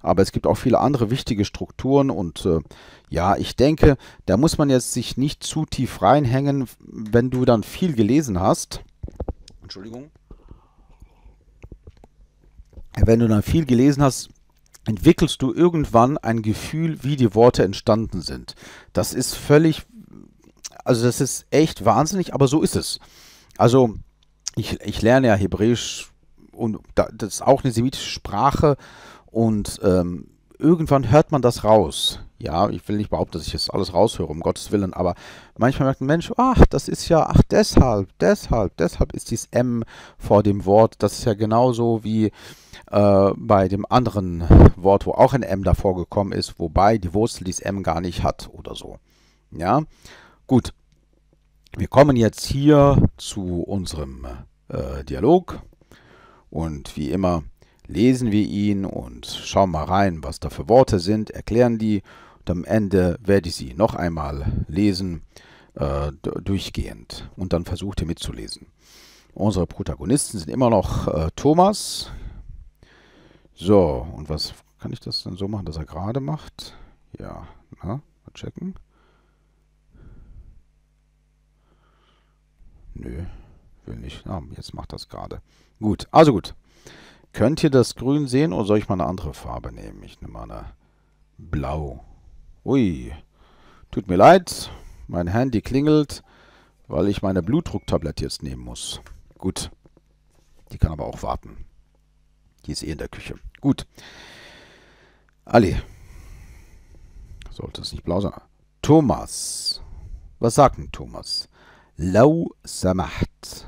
Aber es gibt auch viele andere wichtige Strukturen und äh, ja, ich denke, da muss man jetzt sich nicht zu tief reinhängen, wenn du dann viel gelesen hast. Entschuldigung. Wenn du dann viel gelesen hast, entwickelst du irgendwann ein Gefühl, wie die Worte entstanden sind. Das ist völlig, also das ist echt wahnsinnig, aber so ist es. Also ich, ich lerne ja Hebräisch und das ist auch eine semitische Sprache und ähm, irgendwann hört man das raus. Ja, ich will nicht behaupten, dass ich jetzt alles raushöre, um Gottes Willen, aber manchmal merkt ein Mensch, ach, das ist ja, ach, deshalb, deshalb, deshalb ist dieses M vor dem Wort, das ist ja genauso wie äh, bei dem anderen Wort, wo auch ein M davor gekommen ist, wobei die Wurzel dieses M gar nicht hat oder so. Ja, gut. Wir kommen jetzt hier zu unserem äh, Dialog. Und wie immer lesen wir ihn und schauen mal rein, was da für Worte sind, erklären die und am Ende werde ich sie noch einmal lesen, äh, durchgehend und dann versucht ihr mitzulesen. Unsere Protagonisten sind immer noch äh, Thomas. So, und was kann ich das denn so machen, dass er gerade macht? Ja, na, mal checken. Nö, will nicht. Ah, jetzt macht das gerade. Gut, also gut. Könnt ihr das Grün sehen oder soll ich mal eine andere Farbe nehmen? Ich nehme mal eine Blau. Ui, tut mir leid, mein Handy klingelt, weil ich meine Blutdrucktablette jetzt nehmen muss. Gut, die kann aber auch warten. Die ist eh in der Küche. Gut. Ali. Sollte es nicht blau sein. Thomas. Was sagt denn Thomas? Lau samacht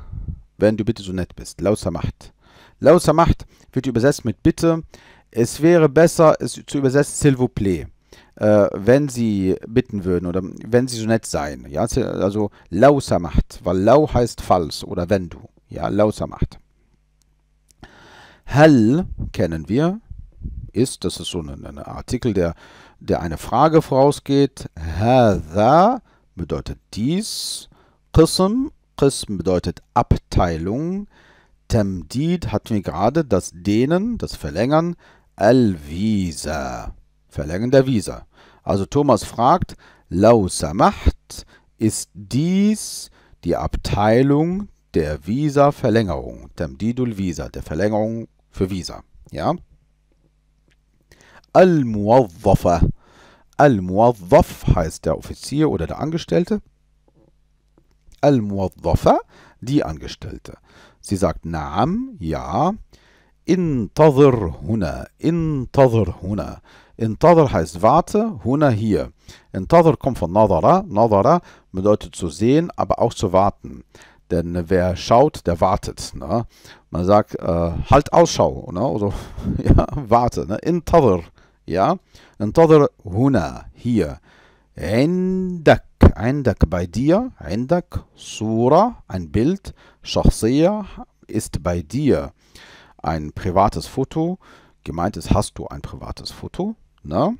wenn du bitte so nett bist. Lauter Macht. Lauter Macht wird übersetzt mit Bitte. Es wäre besser, es zu übersetzen, s'il vous plaît. Äh, wenn sie bitten würden oder wenn sie so nett seien. Ja, also, also lauter Macht, weil lau heißt falsch oder wenn du. Ja, lauter Macht. Hell kennen wir, ist, das ist so ein, ein Artikel, der, der eine Frage vorausgeht. Hada bedeutet dies. Qism Qism bedeutet Abteilung. Temdid hatten wir gerade das Dehnen, das Verlängern. Al-Visa. Verlängern der Visa. Also Thomas fragt, Lau Samacht, ist dies die Abteilung der Visa-Verlängerung? Temdidul Visa, der Verlängerung für Visa. Ja? Al-Muawwafa. Al-Muawwaf heißt der Offizier oder der Angestellte. Al-Muwaddafa, die Angestellte. Sie sagt Naam, ja. In Tadr huna, in Tadr huna. In Tadr heißt warte, huna hier. In Tadr kommt von Nadara. Nadara bedeutet zu sehen, aber auch zu warten. Denn wer schaut, der wartet. Ne? Man sagt, äh, halt Ausschau. Ne? Oder, also, ja, warte. Ne? Tadr, Ja? In Tadr huna, hier. Endak. عندك bei dir عندك Sura, ein Bild Schachsia ist bei dir ein privates Foto gemeint ist hast du ein privates Foto ne?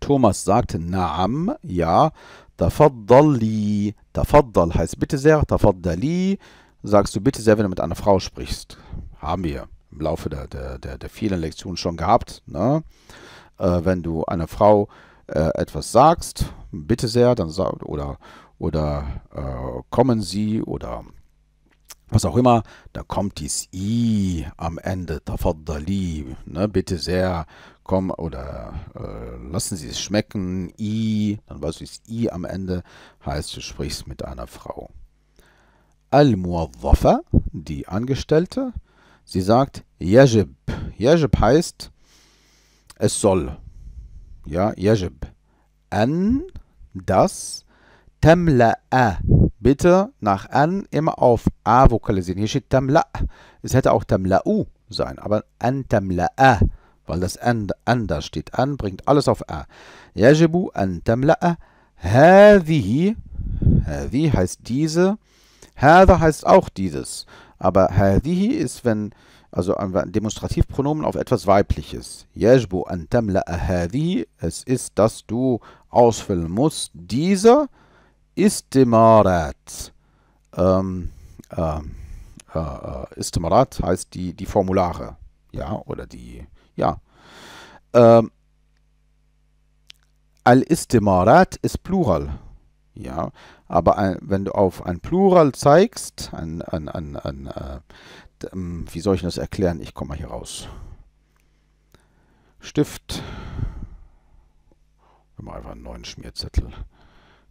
Thomas sagt Naam ja Tafaddali Tafaddal heißt bitte sehr Tafaddali sagst du bitte sehr wenn du mit einer Frau sprichst haben wir im Laufe der, der, der, der vielen Lektionen schon gehabt ne? Äh, wenn du einer Frau äh, etwas sagst bitte sehr, dann oder oder äh, kommen Sie oder was auch immer, dann kommt dieses I am Ende, tafaddali, ne, bitte sehr, komm oder äh, lassen Sie es schmecken, I, dann weißt du, das I am Ende heißt, du sprichst mit einer Frau. Al-Muwaffa, die Angestellte, sie sagt Yajib. Yajib heißt, es soll. Ja, Yajib an das tamla'a. Bitte nach an immer auf a vokalisieren. Hier steht tamla. Es hätte auch tamla'u sein, aber an tamla'a, weil das an, an da steht. An bringt alles auf a. Yajibu an tamla'a Hadihi. Hadihi heißt diese. Hada heißt auch dieses. Aber hadihi ist, wenn also ein Demonstrativpronomen auf etwas Weibliches. Yajbu an tamla'a hadhihi. Es ist, dass du ausfüllen muss. Dieser Istimarat. Ähm, ähm, äh, äh, Istimarat heißt die, die Formulare. Ja, oder die, ja. Ähm, Al-Istimarat ist Plural. Ja, aber ein, wenn du auf ein Plural zeigst, ein, ein, ein, ein äh, ähm, wie soll ich das erklären? Ich komme mal hier raus. Stift. Wir machen einfach einen neuen Schmierzettel.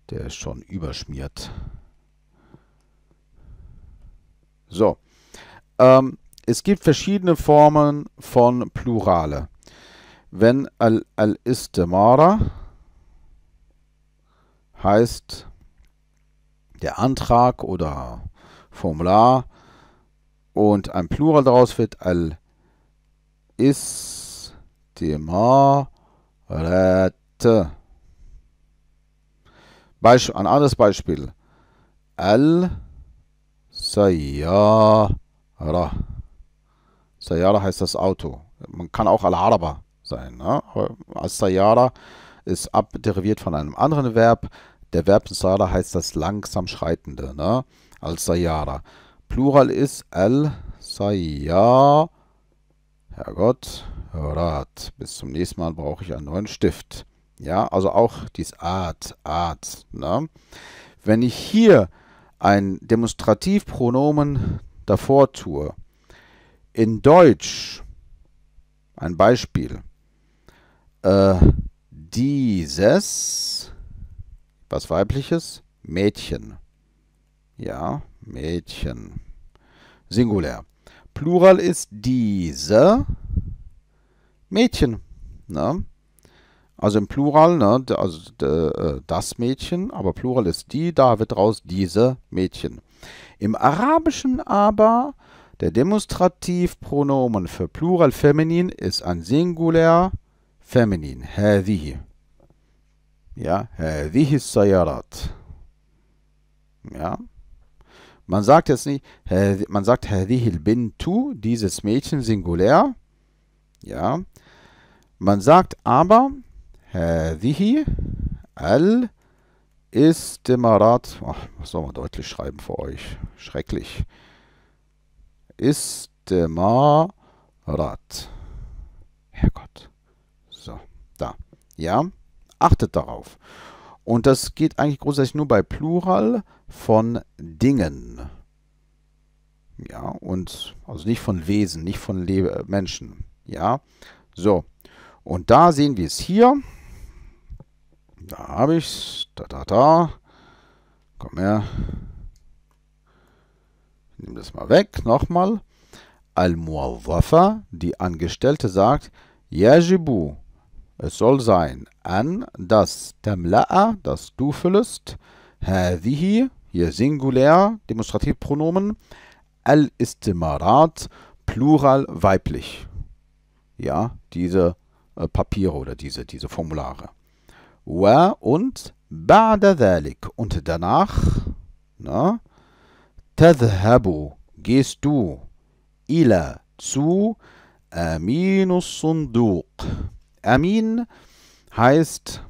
Der ist schon überschmiert. So. Ähm, es gibt verschiedene Formen von Plurale. Wenn al istemara al heißt der Antrag oder Formular und ein Plural daraus wird al istemara Rette. Beisp ein anderes Beispiel. Al-Sayyara. Sayyara heißt das Auto. Man kann auch Al-Araba sein. Ne? As-Sayyara ist abderiviert von einem anderen Verb. Der Verb Sayyara heißt das langsam Schreitende. Ne? Al-Sayyara. Plural ist Al-Sayyara. Herrgott, Rat. Bis zum nächsten Mal brauche ich einen neuen Stift. Ja, also auch dies Art, Art. Ne? Wenn ich hier ein Demonstrativpronomen davor tue, in Deutsch, ein Beispiel, äh, dieses, was weibliches, Mädchen. Ja, Mädchen. Singulär. Plural ist diese Mädchen. Ne? Also im Plural, ne? also äh, das Mädchen, aber Plural ist die, da wird raus diese Mädchen. Im Arabischen aber, der Demonstrativpronomen für Plural Feminin ist ein Singular Feminin. Hadihi. Ja, hadihi sayarat. Ja. Man sagt jetzt nicht, man sagt hadihi bintu, dieses Mädchen Singular. Ja. Man sagt aber هذه äh, الاستمارات ach, was soll man deutlich schreiben für euch? Schrecklich. Istemarat. Herrgott. So, da. Ja, achtet darauf. Und das geht eigentlich grundsätzlich nur bei Plural von Dingen. Ja, und also nicht von Wesen, nicht von Le Menschen. Ja, so. Und da sehen wir es hier. Da habe ich's. Da, da, da. Komm her. Ich nehme das mal weg. Nochmal. Al-Muawwafa, die Angestellte, sagt, Yajibu, es soll sein, an das Tamla'a, das du füllest, Hadihi, hier Singulär, Demonstrativpronomen, Al-Istimarat, Plural weiblich. Ja, diese äh, Papiere oder diese, diese Formulare wa und ba'da dhalik und danach na, tadhhabu gehst du ila zu Aminus Sunduq. Amin heißt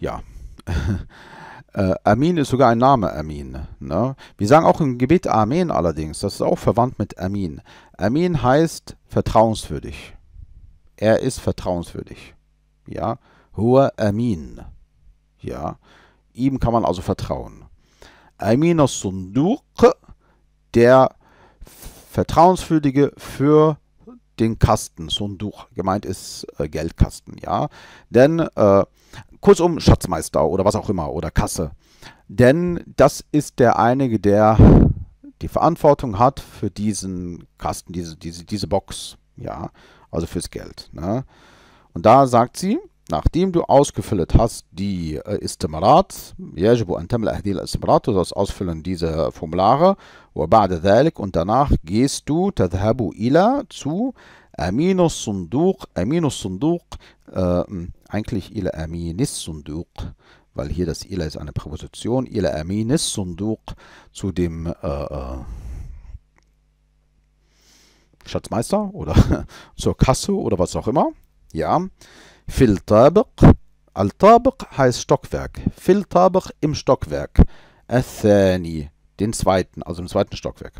ja äh, Amin ist sogar ein Name Amin. Ne? Wir sagen auch im Gebet Amen allerdings, das ist auch verwandt mit Amin. Amin heißt vertrauenswürdig. Er ist vertrauenswürdig. Ja, hoher Amin. Ja, ihm kann man also vertrauen. Amin Sunduk, der Vertrauenswürdige für den Kasten, Sunduk, Gemeint ist äh, Geldkasten, ja. Denn, äh, kurzum, Schatzmeister oder was auch immer oder Kasse. Denn das ist der Einige, der die Verantwortung hat für diesen Kasten, diese, diese, diese Box, ja, also fürs Geld. Ne? Und da sagt sie, nachdem du ausgefüllt hast die äh, Istimarat, يجب أن تملأ هذه الاستمارات, du sollst ausfüllen diese Formulare, وبعد ذلك und danach gehst du تذهب إلى zu Aminus Sunduk, أمين الصندوق äh, eigentlich إلى أمين الصندوق weil hier das إلى ist eine Präposition إلى أمين الصندوق zu dem äh, äh Schatzmeister oder zur Kasse oder was auch immer ja, fil tabiq. Al tabiq heißt Stockwerk. Fil tabiq im Stockwerk. Athani, den zweiten, also im zweiten Stockwerk.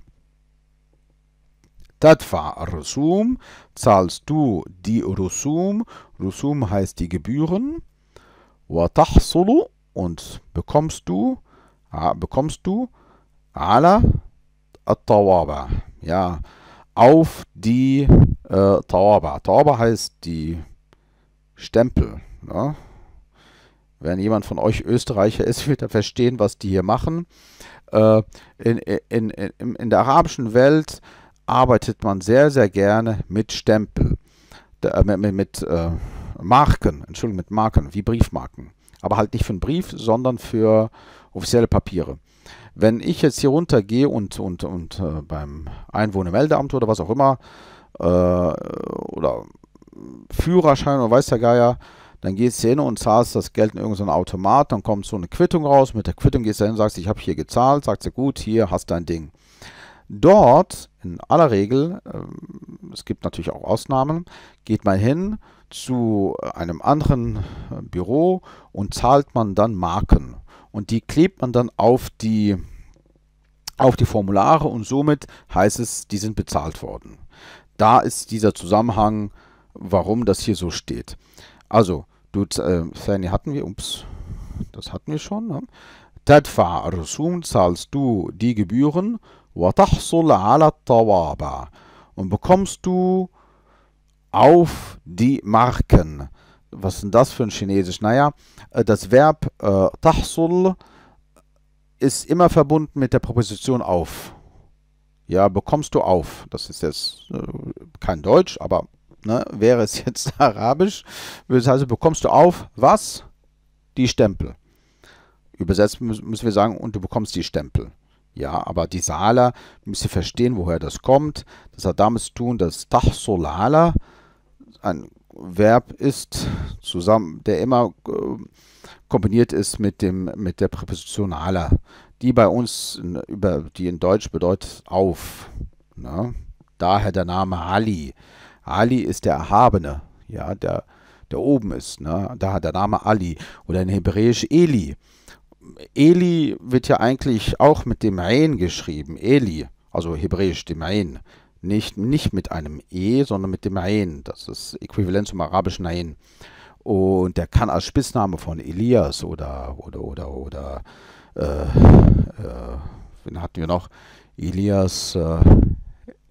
Tadfa Rusum, zahlst du die Rusum. Rusum heißt die Gebühren. Watahsulu, und bekommst du, ah, bekommst du, ala at Ja, auf die äh, Tauber. Tauber heißt die Stempel. Ja? Wenn jemand von euch Österreicher ist, wird er verstehen, was die hier machen. Äh, in, in, in, in der arabischen Welt arbeitet man sehr, sehr gerne mit Stempel, äh, mit, mit äh, Marken, Entschuldigung, mit Marken, wie Briefmarken. Aber halt nicht für einen Brief, sondern für offizielle Papiere. Wenn ich jetzt hier runtergehe und, und, und äh, beim Einwohnermeldeamt oder was auch immer äh, oder Führerschein oder weiß der Geier, dann gehst du hin und zahlst das Geld in irgendeinen Automat, dann kommt so eine Quittung raus, mit der Quittung gehst du hin und sagst, ich habe hier gezahlt, sagst du, gut, hier hast dein Ding. Dort, in aller Regel, äh, es gibt natürlich auch Ausnahmen, geht man hin zu einem anderen äh, Büro und zahlt man dann Marken und die klebt man dann auf die, auf die Formulare und somit heißt es, die sind bezahlt worden. Da ist dieser Zusammenhang, warum das hier so steht. Also, du, äh, Fanny hatten wir, ups, das hatten wir schon. Ne? تدفع الرسوم zahlst du die Gebühren وتحصل على الطوابع und bekommst du auf die Marken was ist denn das für ein Chinesisch? Naja, äh, das Verb äh, tahsul ist immer verbunden mit der Proposition auf. Ja, bekommst du auf. Das ist jetzt äh, kein Deutsch, aber ne, wäre es jetzt Arabisch, würde es also bekommst du auf was? Die Stempel. Übersetzt müssen wir sagen, und du bekommst die Stempel. Ja, aber die Sala, müsst ihr verstehen, woher das kommt. Das hat damit zu tun, dass Tahsulala ein Verb ist zusammen, der immer äh, kombiniert ist mit dem mit der Präposition aller, die bei uns über die in Deutsch bedeutet auf. Ne? Daher der Name Ali. Ali ist der Erhabene, ja, der der oben ist. Ne? Daher der Name Ali oder in Hebräisch Eli. Eli wird ja eigentlich auch mit dem Ein geschrieben, Eli, also Hebräisch dem Ein. Nicht, nicht mit einem E, sondern mit dem Ain. Das ist äquivalent zum arabischen Ain. Und der kann als Spitzname von Elias oder, oder, oder, oder, äh, äh, wen hatten wir noch? Elias, äh,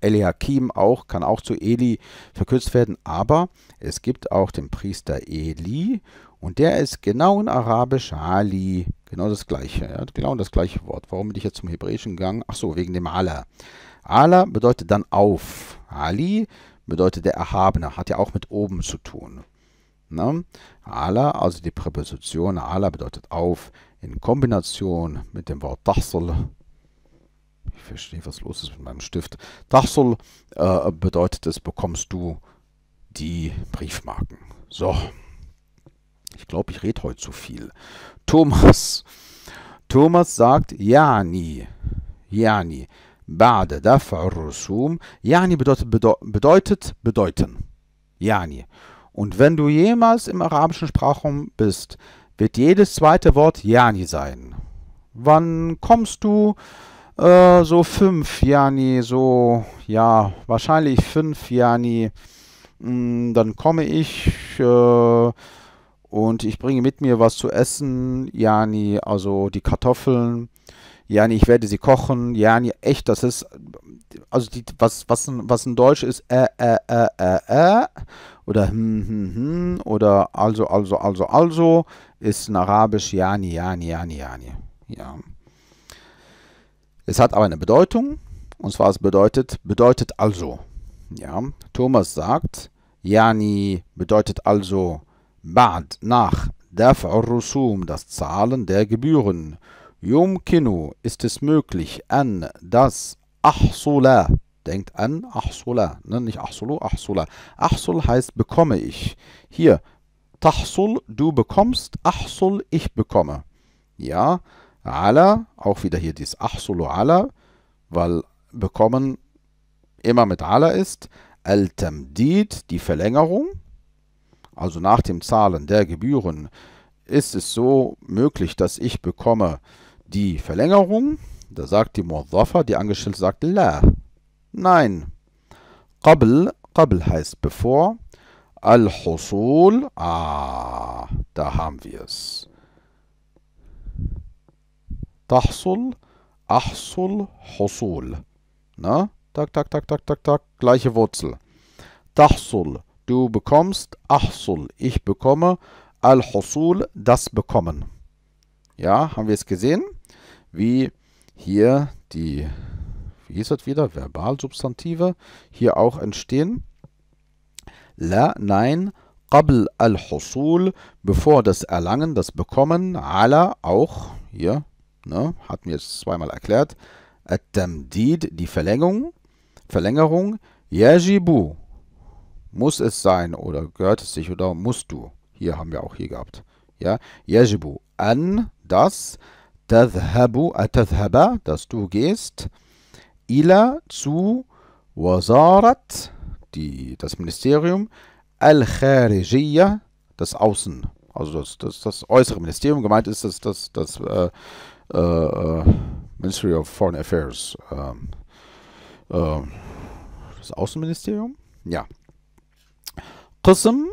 Eliakim auch, kann auch zu Eli verkürzt werden, aber es gibt auch den Priester Eli und der ist genau in Arabisch Ali Genau das gleiche, ja, genau das gleiche Wort. Warum bin ich jetzt zum Hebräischen gegangen? Ach so, wegen dem Ala. Ala bedeutet dann auf. Ali bedeutet der Erhabene, hat ja auch mit oben zu tun. Ne? Ala, also die Präposition Ala bedeutet auf, in Kombination mit dem Wort Tachsel. Ich verstehe, was los ist mit meinem Stift. Tachsel äh, bedeutet es, bekommst du die Briefmarken. So. Ich glaube, ich rede heute zu viel. Thomas. Thomas sagt Jani. Jani. Bade dafar rusum. Jani bedeutet, bedeutet bedeuten. Jani. Und wenn du jemals im arabischen Sprachraum bist, wird jedes zweite Wort Jani sein. Wann kommst du? Äh, so fünf Jani, so, ja, wahrscheinlich fünf Jani. Hm, dann komme ich. Äh, und ich bringe mit mir was zu essen, Jani, also die Kartoffeln, Jani, ich werde sie kochen, Jani, echt, das ist, also die, was, was, ein, was ein Deutsch ist, äh, äh, äh, äh, äh, oder hm, hm, hm, oder also, also, also, also, ist in Arabisch Jani, Jani, Jani, Jani. Ja. Es hat aber eine Bedeutung, und zwar es bedeutet, bedeutet also. Ja, Thomas sagt, Jani bedeutet also بعد nach دفع Rusum das Zahlen der Gebühren يمكن ist es möglich an das أحصل denkt an Achsula, ne, nicht أحصل Achsula. أحصل heißt bekomme ich hier تحصل du bekommst أحصل ich bekomme ja ala auch wieder hier dies أحصل ala weil bekommen immer mit ala ist al-tamdid die Verlängerung also nach dem Zahlen der Gebühren, ist es so möglich, dass ich bekomme die Verlängerung. Da sagt die Mordwaffe, die Angestellte sagt, La, nein. Qabl, Qabl heißt bevor. Al-Husul, ah, da haben wir es. Tahsul, Ahsul, Husul. Na, tak, tak, tak, tak, tak, tak, gleiche Wurzel. Tahsul, Du bekommst Ahsul. Ich bekomme Al-Husul, das Bekommen. Ja, haben wir es gesehen, wie hier die, wie ist das wieder, Verbalsubstantive hier auch entstehen. La, nein, Qabl al-Husul, bevor das Erlangen, das Bekommen, ala, auch, hier, ne, hat mir jetzt zweimal erklärt, at-Tamdid, die Verlängerung, Verlängerung, yajibu, muss es sein oder gehört es sich oder musst du? Hier haben wir auch hier gehabt. Ja, yajibu an, das, tadhhabu, atadhhaba, äh, dass du gehst, ila zu wazarat, die, das Ministerium, al-kharijiyya, das Außen, also das, das, das äußere Ministerium. Gemeint ist das, das, das, äh, äh, Ministry of Foreign Affairs, ähm, äh, das Außenministerium, ja. Qism,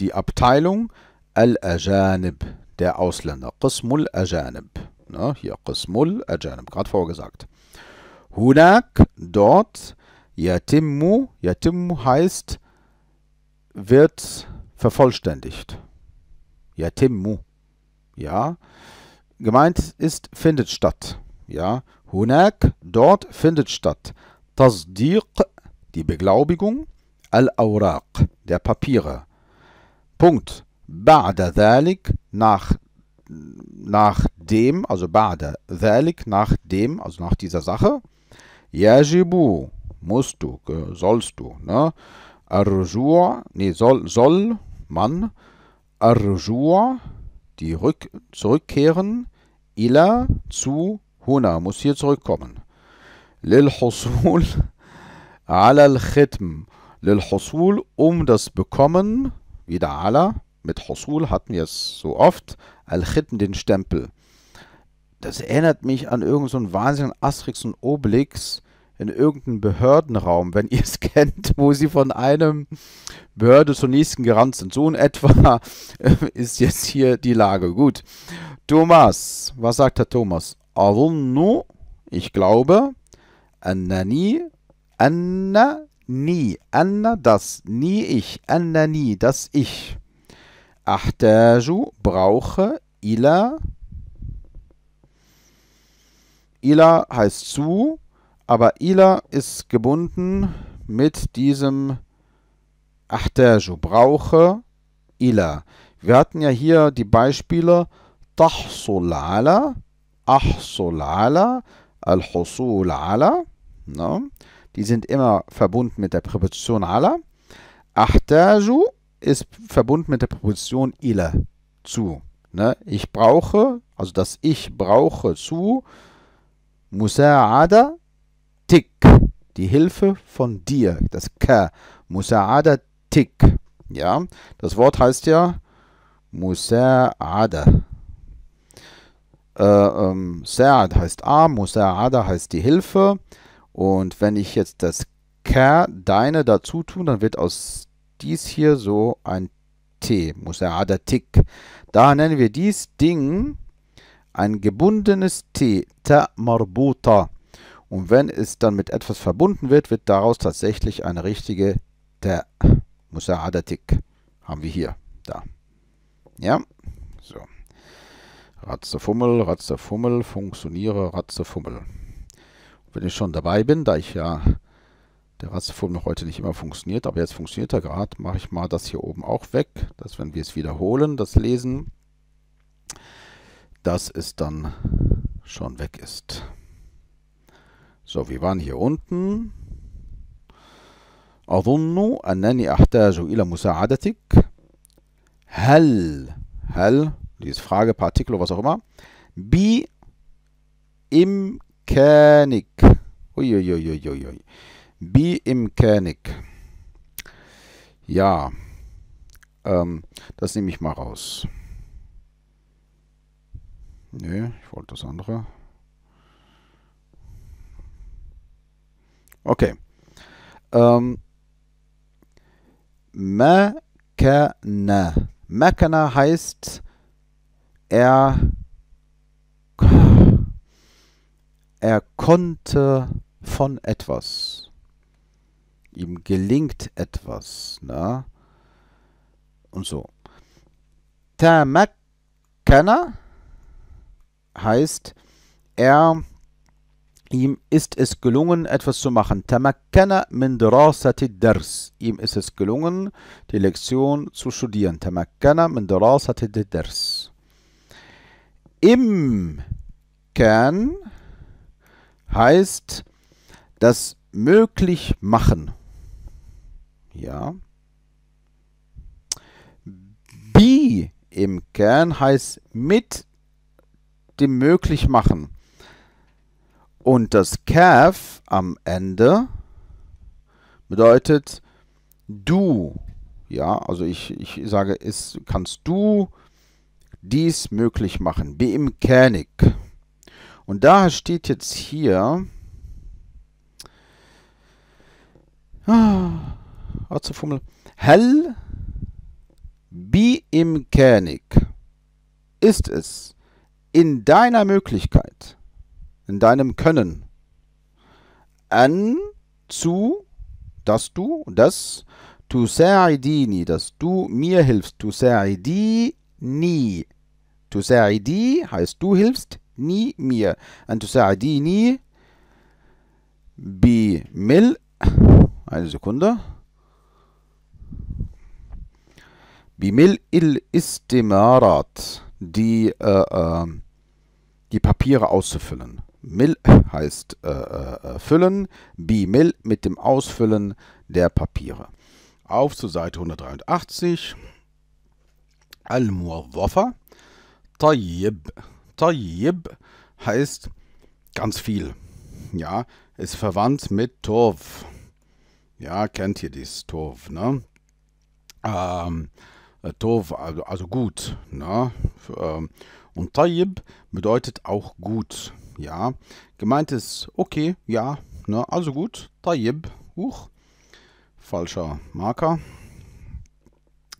die Abteilung, Al-Ajanib, der Ausländer. Qismul Ajanib. Ne? Hier Qismul Ajanib, gerade vorgesagt. Hunak, dort, Yatimmu, Yatimmu heißt, wird vervollständigt. Yatimmu. Ja. Gemeint ist, findet statt. Ja. Hunak, dort findet statt. Tazdiq, die Beglaubigung. Al-Awraq, der Papiere. Punkt. Ba'da dhalik, nach, nach dem, also ba'da dhalik, nach dem, also nach dieser Sache. Yajibu, musst du, sollst du, ne? Arjur, nee, soll, soll man, Arjur, die Rück, zurückkehren, ila, zu, huna, muss hier zurückkommen. Lil Husul, ala al-Khitm, lil Hosul, um das Bekommen, wieder Allah, mit Hosul hatten wir es so oft, Al-Khitten den Stempel. Das erinnert mich an irgendeinen so wahnsinnigen Asterix und Obelix in irgendeinem Behördenraum, wenn ihr es kennt, wo sie von einem Behörde zur nächsten gerannt sind. So in etwa ist jetzt hier die Lage. Gut. Thomas, was sagt der Thomas? ich glaube, annani, anna nie, anna das, nie ich, anna nie das ich. Ahtaju brauche ila. Ila heißt zu, aber ila ist gebunden mit diesem Ahtaju brauche ila. Wir hatten ja hier die Beispiele tahsulala, ahsulala, al-husulala. No? Ne? die sind immer verbunden mit der Präposition ala. Achtaju ist verbunden mit der Präposition ila, zu. Ne? Ich brauche, also das Ich brauche zu Musa'ada tik, die Hilfe von dir, das ka, Musa'ada tik. Ja, das Wort heißt ja Musa'ada. Äh, ähm, Sa'ad heißt A, Musa'ada heißt die Hilfe. Und wenn ich jetzt das care deine dazu tun, dann wird aus dies hier so ein T, muss ja ah, der Tick. Da nennen wir dies Ding ein gebundenes T, ta marbuta. Und wenn es dann mit etwas verbunden wird, wird daraus tatsächlich eine richtige ta, musa'adatik. Ah, haben wir hier, da. Ja, so. Ratzefummel, Ratzefummel, funktioniere, Ratzefummel wenn ich schon dabei bin, da ich ja der Rasterform noch heute nicht immer funktioniert, aber jetzt funktioniert er gerade, mache ich mal das hier oben auch weg, dass wenn wir es wiederholen, das Lesen, dass es dann schon weg ist. So, wir waren hier unten. أظن أنني أحتاج إلى مساعدتك. هل هل dieses Frage, Partikel, was auch immer, bi im بإمكانك Uiuiuiuiui. König. Ja, ähm, das nehme ich mal raus. Ne, ich wollte das andere. Okay. Ähm, Mekana. Mekana heißt er Er konnte von etwas. Ihm gelingt etwas. Ne? Und so. Tamakkana heißt, er, ihm ist es gelungen, etwas zu machen. Tamakkana min dirasati dars. Ihm ist es gelungen, die Lektion zu studieren. Tamakkana min dirasati dars. Im Kern heißt das möglich machen. Ja. Be im Kern heißt mit dem möglich machen. Und das Calf am Ende bedeutet du. Ja, also ich, ich sage, ist, kannst du dies möglich machen? Be im Kernig. Und da steht jetzt hier... Ah, Formel. Hell im Bimkanik ist es in deiner Möglichkeit, in deinem Können, an zu, dass du, das, tu sa'idini, dass du mir hilfst, tu sa'idini, tu sa'idi heißt du hilfst, mir. An tusaadini bi mil. eine Sekunde بملء الاستمارات die äh, äh, die Papiere auszufüllen. Mil heißt äh, füllen, mil mit dem Ausfüllen der Papiere. Auf zur Seite 183. Al-Muwafa. Tayyib. Tayyib heißt ganz viel. Ja, ist verwandt mit Torf. Ja, kennt ihr dieses Torf, ne? Ähm, äh, Torf, also, also gut, ne? Ähm, und Tayyib bedeutet auch gut, ja. Gemeint ist okay, ja, ne? Also gut, Tayyib, huch. Falscher Marker.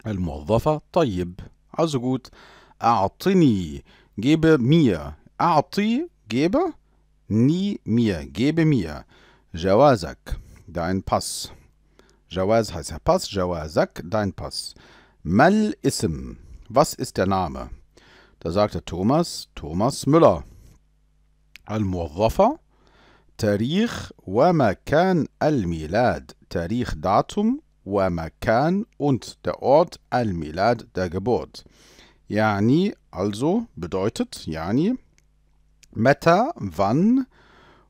الموظفة Tayyib, also gut أعطني gebe mir. A'ti, gebe, nie mir, gebe mir. Jawazak, dein Pass. Jawaz heißt ja Pass, Jawazak, dein Pass. Mal Ism, was ist der Name? Da sagte Thomas, Thomas Müller. Al-Murrafa, Tarikh wa Makan al-Milad. Tarikh Datum wa Makan und der Ort al-Milad der Geburt. Yani also bedeutet Yani Meta wann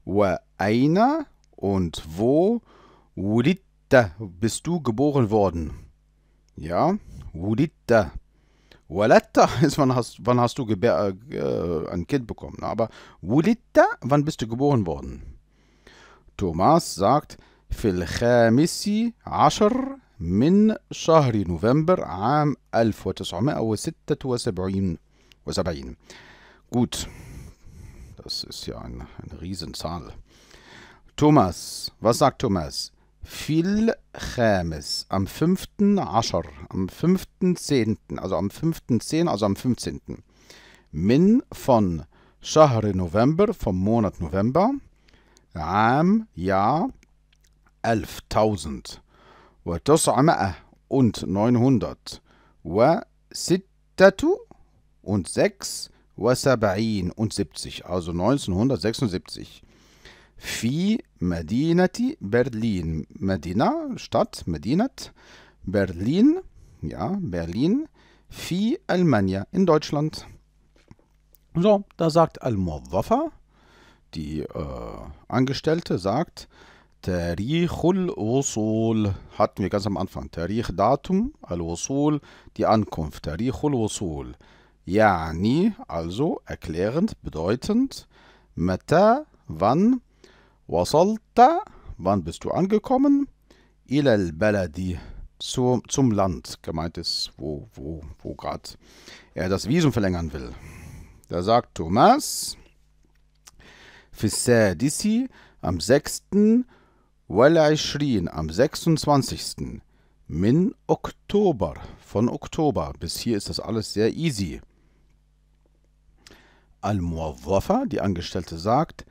wa aina und wo wulitta bist du geboren worden. Ja, wulitta. Walatta ist, wann hast, wann hast du äh, ein Kind bekommen. Aber wulitta, wann bist du geboren worden? Thomas sagt, fil khamisi ashar من شهر نوفمبر عام 1976 70. Gut, das ist ja eine, eine Riesenzahl. Thomas, was sagt Thomas? Viel Chames am 5. Ascher, am 5.10., also am 5.10., also am 15. Min von Shahr November, vom Monat November, am Jahr 11.000. وتسعمائة und 900 وستة und 6 وسبعين und 70, also 1976. في مدينة برلين مدينة Stadt مدينة برلين ja Berlin في ألمانيا in Deutschland so da sagt Al-Muwafa die äh, Angestellte sagt تاريخ الوصول hatten wir ganz am Anfang Tarikh Datum al الوصول die Ankunft تاريخ الوصول يعني also erklärend bedeutend Mata, wann Wasalta, wann bist du angekommen إلى baladi zu, zum Land gemeint ist wo wo wo gerade er das Visum verlängern will da sagt Thomas في السادس am sechsten Wal-Ishrin am 26. Min Oktober, von Oktober. Bis hier ist das alles sehr easy. Al-Muawwafa, die Angestellte, sagt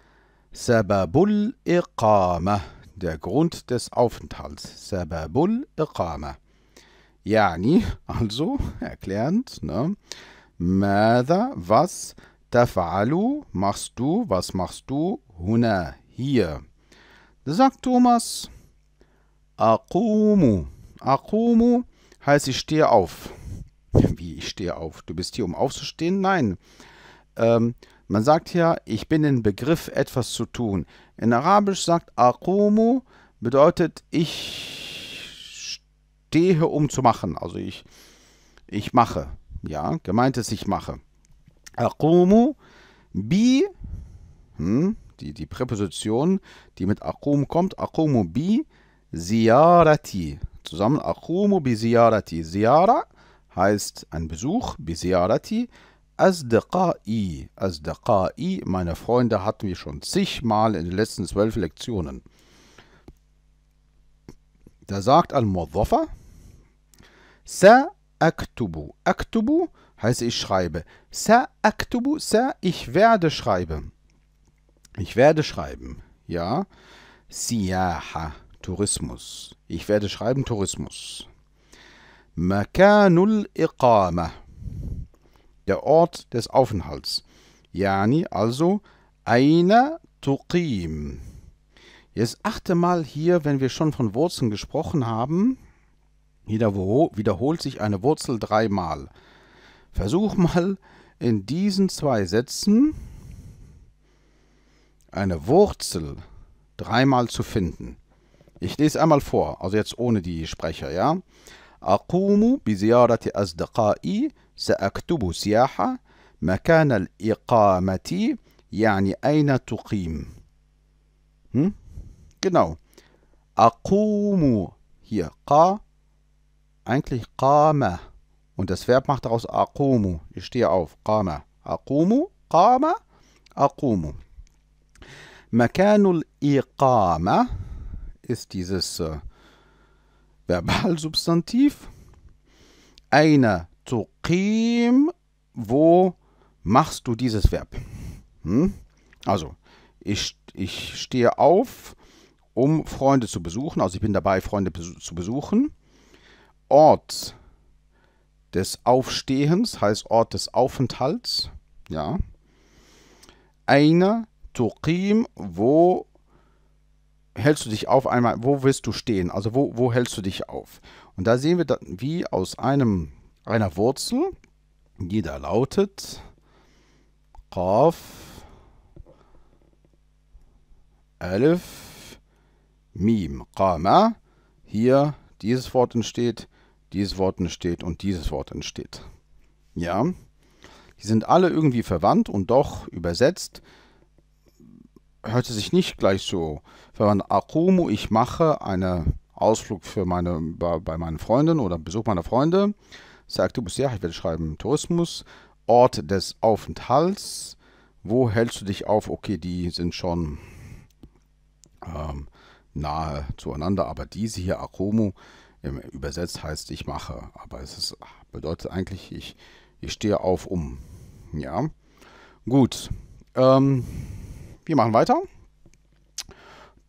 Sababul Iqama, der Grund des Aufenthalts. Sababul Iqama. Yani, also, erklärend, ne? Mada, was, tafalu, machst du, was machst du, huna, hier sagt Thomas, Akumu. Akumu heißt, ich stehe auf. Wie, ich stehe auf? Du bist hier, um aufzustehen? Nein. Ähm, man sagt ja, ich bin im Begriff, etwas zu tun. In Arabisch sagt Akumu bedeutet, ich stehe, um zu machen. Also ich, ich mache. Ja, gemeint ist, ich mache. Akumu bi hm, die, die Präposition, die mit Akum kommt, Akumu bi Ziyarati. Zusammen Akumu bi Ziyarati. Ziyara heißt ein Besuch, bi Ziyarati. Asdaqai, Asdaqai, meine Freunde hatten wir schon zigmal in den letzten zwölf Lektionen. Da sagt Al-Mudhafa, Sa aktubu. Aktubu heißt ich schreibe. Sa aktubu, sa ich werde schreiben. Ich werde schreiben, ja, Siyaha, Tourismus. Ich werde schreiben Tourismus. Makanul Iqama, der Ort des Aufenthalts. Yani, also, Aina Tuqim. Jetzt achte mal hier, wenn wir schon von Wurzeln gesprochen haben, wiederholt sich eine Wurzel dreimal. Versuch mal in diesen zwei Sätzen eine Wurzel dreimal zu finden. Ich lese einmal vor, also jetzt ohne die Sprecher, ja. أقوم بزيارة أصدقائي سأكتب سياحة مكان الإقامة يعني أين تقيم hm? Genau. أقوم hier قا eigentlich قام und das Verb macht daraus أقوم ich stehe auf قام أقوم قام أقوم Makanul Iqama ist dieses äh, Verbalsubstantiv. Eine Tuqim, wo machst du dieses Verb? Hm? Also, ich, ich stehe auf, um Freunde zu besuchen. Also, ich bin dabei, Freunde zu besuchen. Ort des Aufstehens heißt Ort des Aufenthalts. Ja. Eine Tuqim, wo hältst du dich auf einmal, wo willst du stehen? Also wo, wo hältst du dich auf? Und da sehen wir, wie aus einem, einer Wurzel, die da lautet, Qaf, Alif, Mim, Qama, hier dieses Wort entsteht, dieses Wort entsteht und dieses Wort entsteht. Ja, die sind alle irgendwie verwandt und doch übersetzt hörte sich nicht gleich so. Wenn man Akumu, ich mache einen Ausflug für meine, bei, bei meinen Freunden oder Besuch meiner Freunde, sagt du, ja, ich werde schreiben Tourismus, Ort des Aufenthalts, wo hältst du dich auf? Okay, die sind schon ähm, nahe zueinander, aber diese hier, Akumu, übersetzt heißt ich mache, aber es ist, bedeutet eigentlich, ich, ich stehe auf um. Ja, gut. Ähm, wir machen weiter.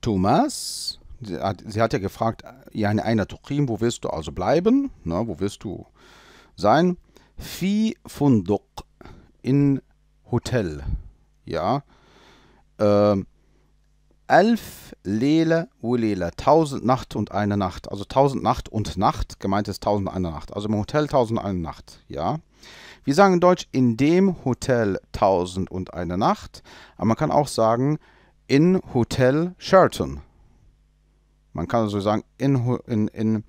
Thomas, sie hat, sie hat ja gefragt, Jane einer Tuchim, wo wirst du also bleiben? Na, wo wirst du sein? Fi Funduk in Hotel. Ja. Ähm, Elf Lele Ulele, tausend Nacht und eine Nacht. Also tausend Nacht und Nacht, gemeint ist tausend eine Nacht. Also im Hotel tausend eine Nacht, ja. Wir sagen in Deutsch in dem Hotel 1000 und eine Nacht, aber man kann auch sagen in Hotel Sheraton. Man kann also sagen in, in, in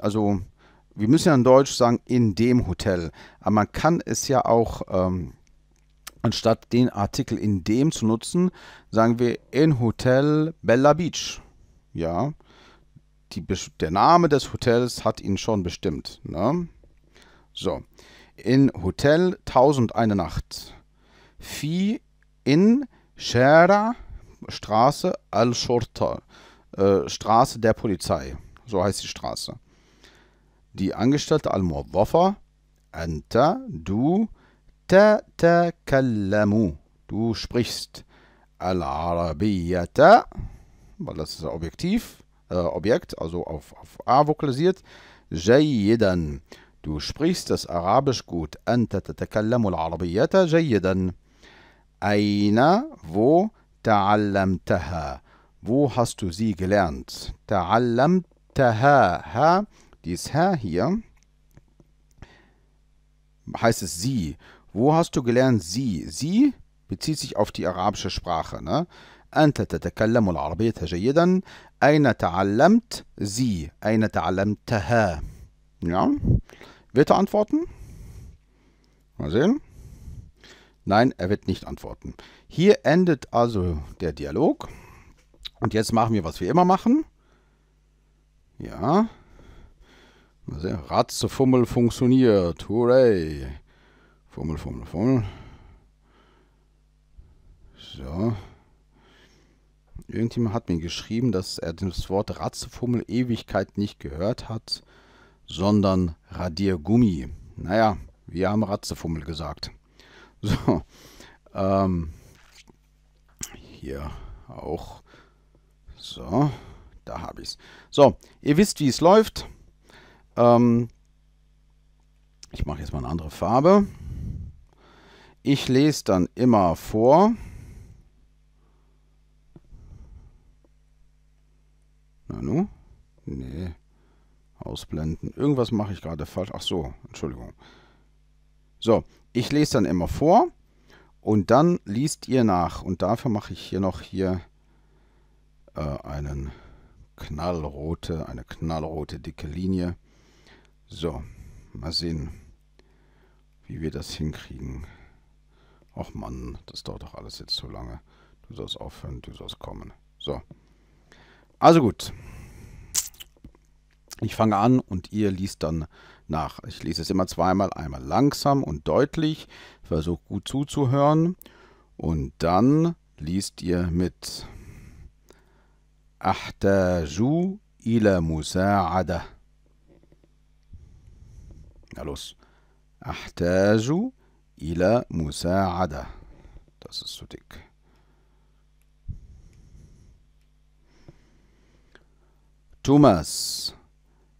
also wir müssen ja in Deutsch sagen in dem Hotel, aber man kann es ja auch ähm, anstatt den Artikel in dem zu nutzen, sagen wir in Hotel Bella Beach. Ja, die, der Name des Hotels hat ihn schon bestimmt. Ne? So, in Hotel 1000 eine Nacht. 4 in Shara Straße Al-Shurta, äh, Straße der Polizei. So heißt die Straße. Die Angestellte Al-Muwafa, Anta, du, tatakallamu, du sprichst. Al-Arabiyata, weil das ist Objektiv, äh, Objekt, also auf, auf A vokalisiert. Jayidan. Du sprichst das Arabisch gut. أنت تتكلم العربية جيدا. أين wo تعلمتها? Wo hast du sie gelernt? تعلمتها. Ha, dies Ha hier heißt es sie. Wo hast du gelernt sie? Sie bezieht sich auf die arabische Sprache. Ne? أنت تتكلم العربية جيدا. أين تعلمت زي؟ أين تعلمتها؟ Ja? Wird er antworten? Mal sehen. Nein, er wird nicht antworten. Hier endet also der Dialog. Und jetzt machen wir, was wir immer machen. Ja. Ratzefummel funktioniert. Hooray. Fummel, Fummel, Fummel. So. Irgendjemand hat mir geschrieben, dass er das Wort Ratzefummel Ewigkeit nicht gehört hat sondern Radiergummi. Naja, wir haben Ratzefummel gesagt. So, ähm, hier auch. So, da habe ich es. So, ihr wisst, wie es läuft. Ähm, ich mache jetzt mal eine andere Farbe. Ich lese dann immer vor. Nanu? Nee. Ausblenden. Irgendwas mache ich gerade falsch. Ach so, Entschuldigung. So, ich lese dann immer vor und dann liest ihr nach. Und dafür mache ich hier noch hier äh, einen knallrote, eine knallrote dicke Linie. So, mal sehen, wie wir das hinkriegen. Ach Mann, das dauert doch alles jetzt so lange. Du sollst aufhören, du sollst kommen. So. Also gut. Ich fange an und ihr liest dann nach. Ich lese es immer zweimal, einmal langsam und deutlich, versucht gut zuzuhören und dann liest ihr mit. أحتاج إلى مساعدة. Na los. أحتاج إلى مساعدة. Das ist zu dick. Thomas.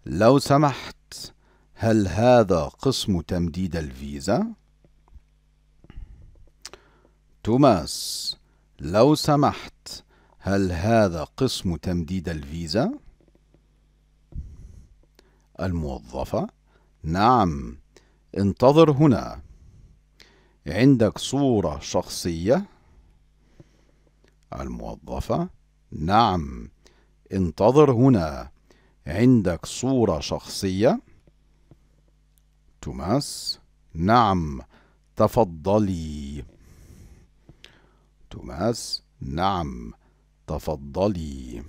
لو سمحت هل هذا قسم تمديد الفيزا؟ توماس لو سمحت هل هذا قسم تمديد الفيزا؟ الموظفة نعم انتظر هنا عندك صورة شخصية؟ الموظفة نعم انتظر هنا عندك صورة شخصية توماس نعم تفضلي توماس نعم تفضلي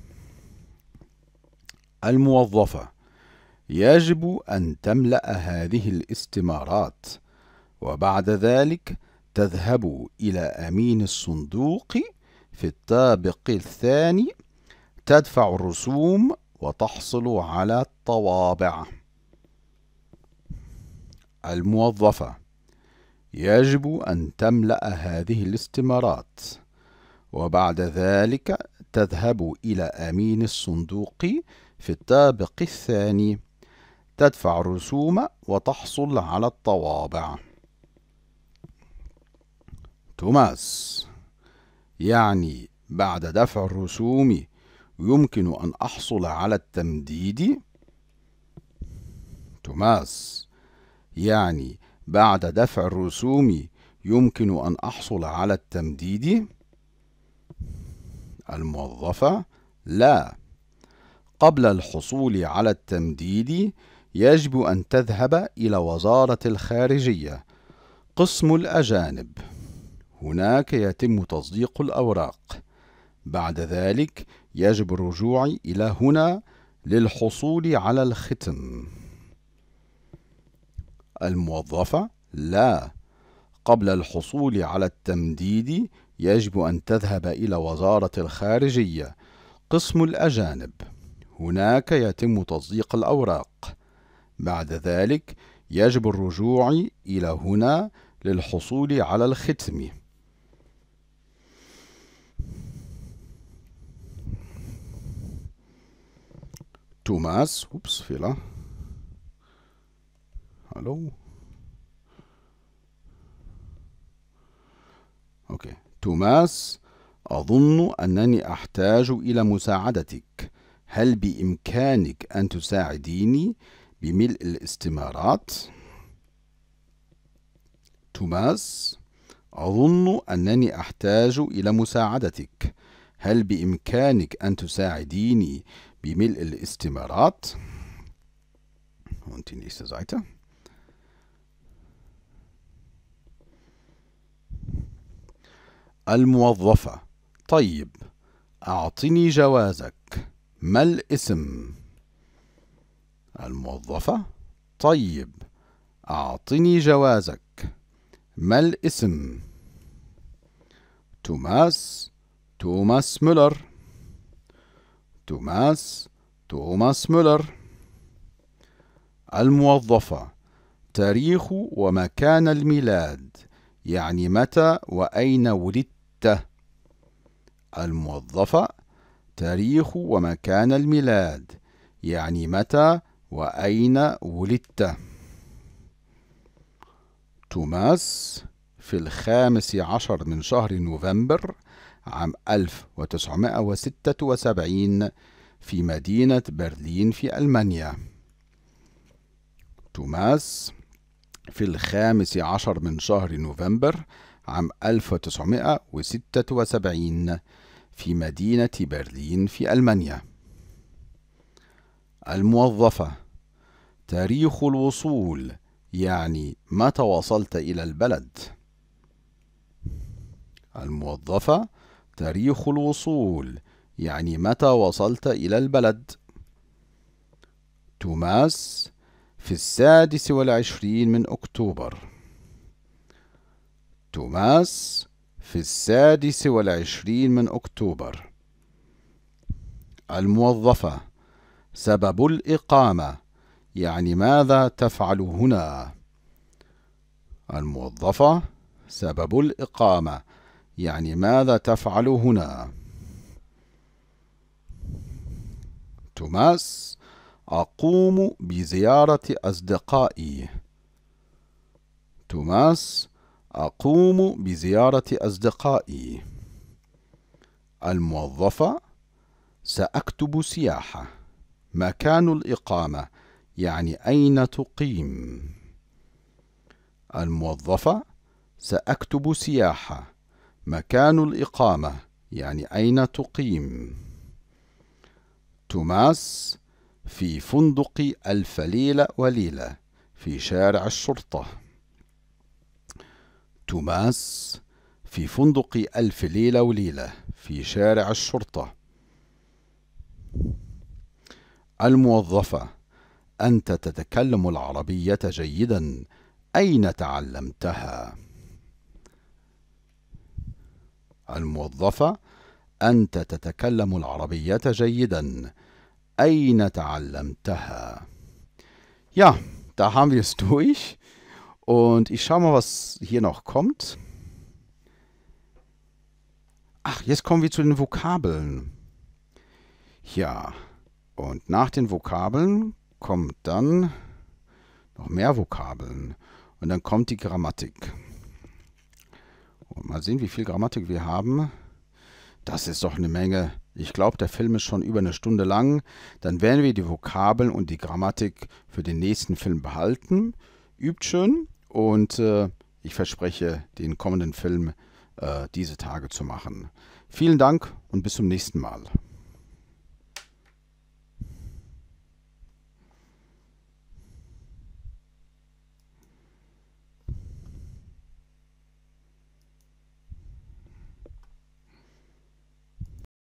الموظفة يجب أن تملأ هذه الاستمارات وبعد ذلك تذهب إلى أمين الصندوق في الطابق الثاني تدفع الرسوم وتحصل على الطوابع الموظفة يجب أن تملأ هذه الاستمارات وبعد ذلك تذهب إلى أمين الصندوق في الطابق الثاني تدفع الرسوم وتحصل على الطوابع توماس يعني بعد دفع الرسوم يمكن أن أحصل على التمديد توماس يعني بعد دفع الرسوم يمكن أن أحصل على التمديد الموظفة لا قبل الحصول على التمديد يجب أن تذهب إلى وزارة الخارجية قسم الأجانب هناك يتم تصديق الأوراق بعد ذلك يجب الرجوع إلى هنا للحصول على الختم الموظفة لا قبل الحصول على التمديد يجب أن تذهب إلى وزارة الخارجية قسم الأجانب هناك يتم تصديق الأوراق بعد ذلك يجب الرجوع إلى هنا للحصول على الختم Thomas, ups, Fehler. Hallo. أوكي. توماس أظن أنني أحتاج إلى مساعدتك هل بإمكانك أن تساعديني بملء الاستمارات؟ توماس أظن أنني أحتاج إلى مساعدتك هل بإمكانك أن تساعديني بملء الاستمارات und die nächste Seite. الموظفة طيب أعطني جوازك ما الاسم؟ الموظفة طيب أعطني جوازك ما الاسم؟ توماس توماس مولر توماس توماس مولر الموظفة تاريخ ومكان الميلاد يعني متى وأين ولدت الموظفة تاريخ ومكان الميلاد يعني متى وأين ولدت توماس في الخامس عشر من شهر نوفمبر عام 1976 في مدينة برلين في ألمانيا. توماس في الخامس عشر من شهر نوفمبر عام 1976 في مدينة برلين في ألمانيا. الموظفة تاريخ الوصول يعني متى وصلت إلى البلد. الموظفة تاريخ الوصول يعني متى وصلت إلى البلد توماس في السادس والعشرين من أكتوبر توماس في السادس والعشرين من أكتوبر الموظفة سبب الإقامة يعني ماذا تفعل هنا الموظفة سبب الإقامة يعني ماذا تفعل هنا توماس أقوم بزيارة أصدقائي توماس أقوم بزيارة أصدقائي الموظفة سأكتب سياحة مكان الإقامة يعني أين تقيم الموظفة سأكتب سياحة مكان الإقامة يعني أين تقيم توماس في فندق الفليلة وليلة في شارع الشرطة توماس في فندق ألف ليلة وليلة في شارع الشرطة الموظفة أنت تتكلم العربية جيدا أين تعلمتها؟ الموظفة أنت تتكلم العربية جيدا أين تعلمتها Ja, da haben wir es durch. Und ich schaue mal, was hier noch kommt. Ach, jetzt kommen wir zu den Vokabeln. Ja, und nach den Vokabeln kommt dann noch mehr Vokabeln. Und dann kommt die Grammatik. Und mal sehen, wie viel Grammatik wir haben. Das ist doch eine Menge. Ich glaube, der Film ist schon über eine Stunde lang. Dann werden wir die Vokabeln und die Grammatik für den nächsten Film behalten. Übt schön und äh, ich verspreche, den kommenden Film äh, diese Tage zu machen. Vielen Dank und bis zum nächsten Mal.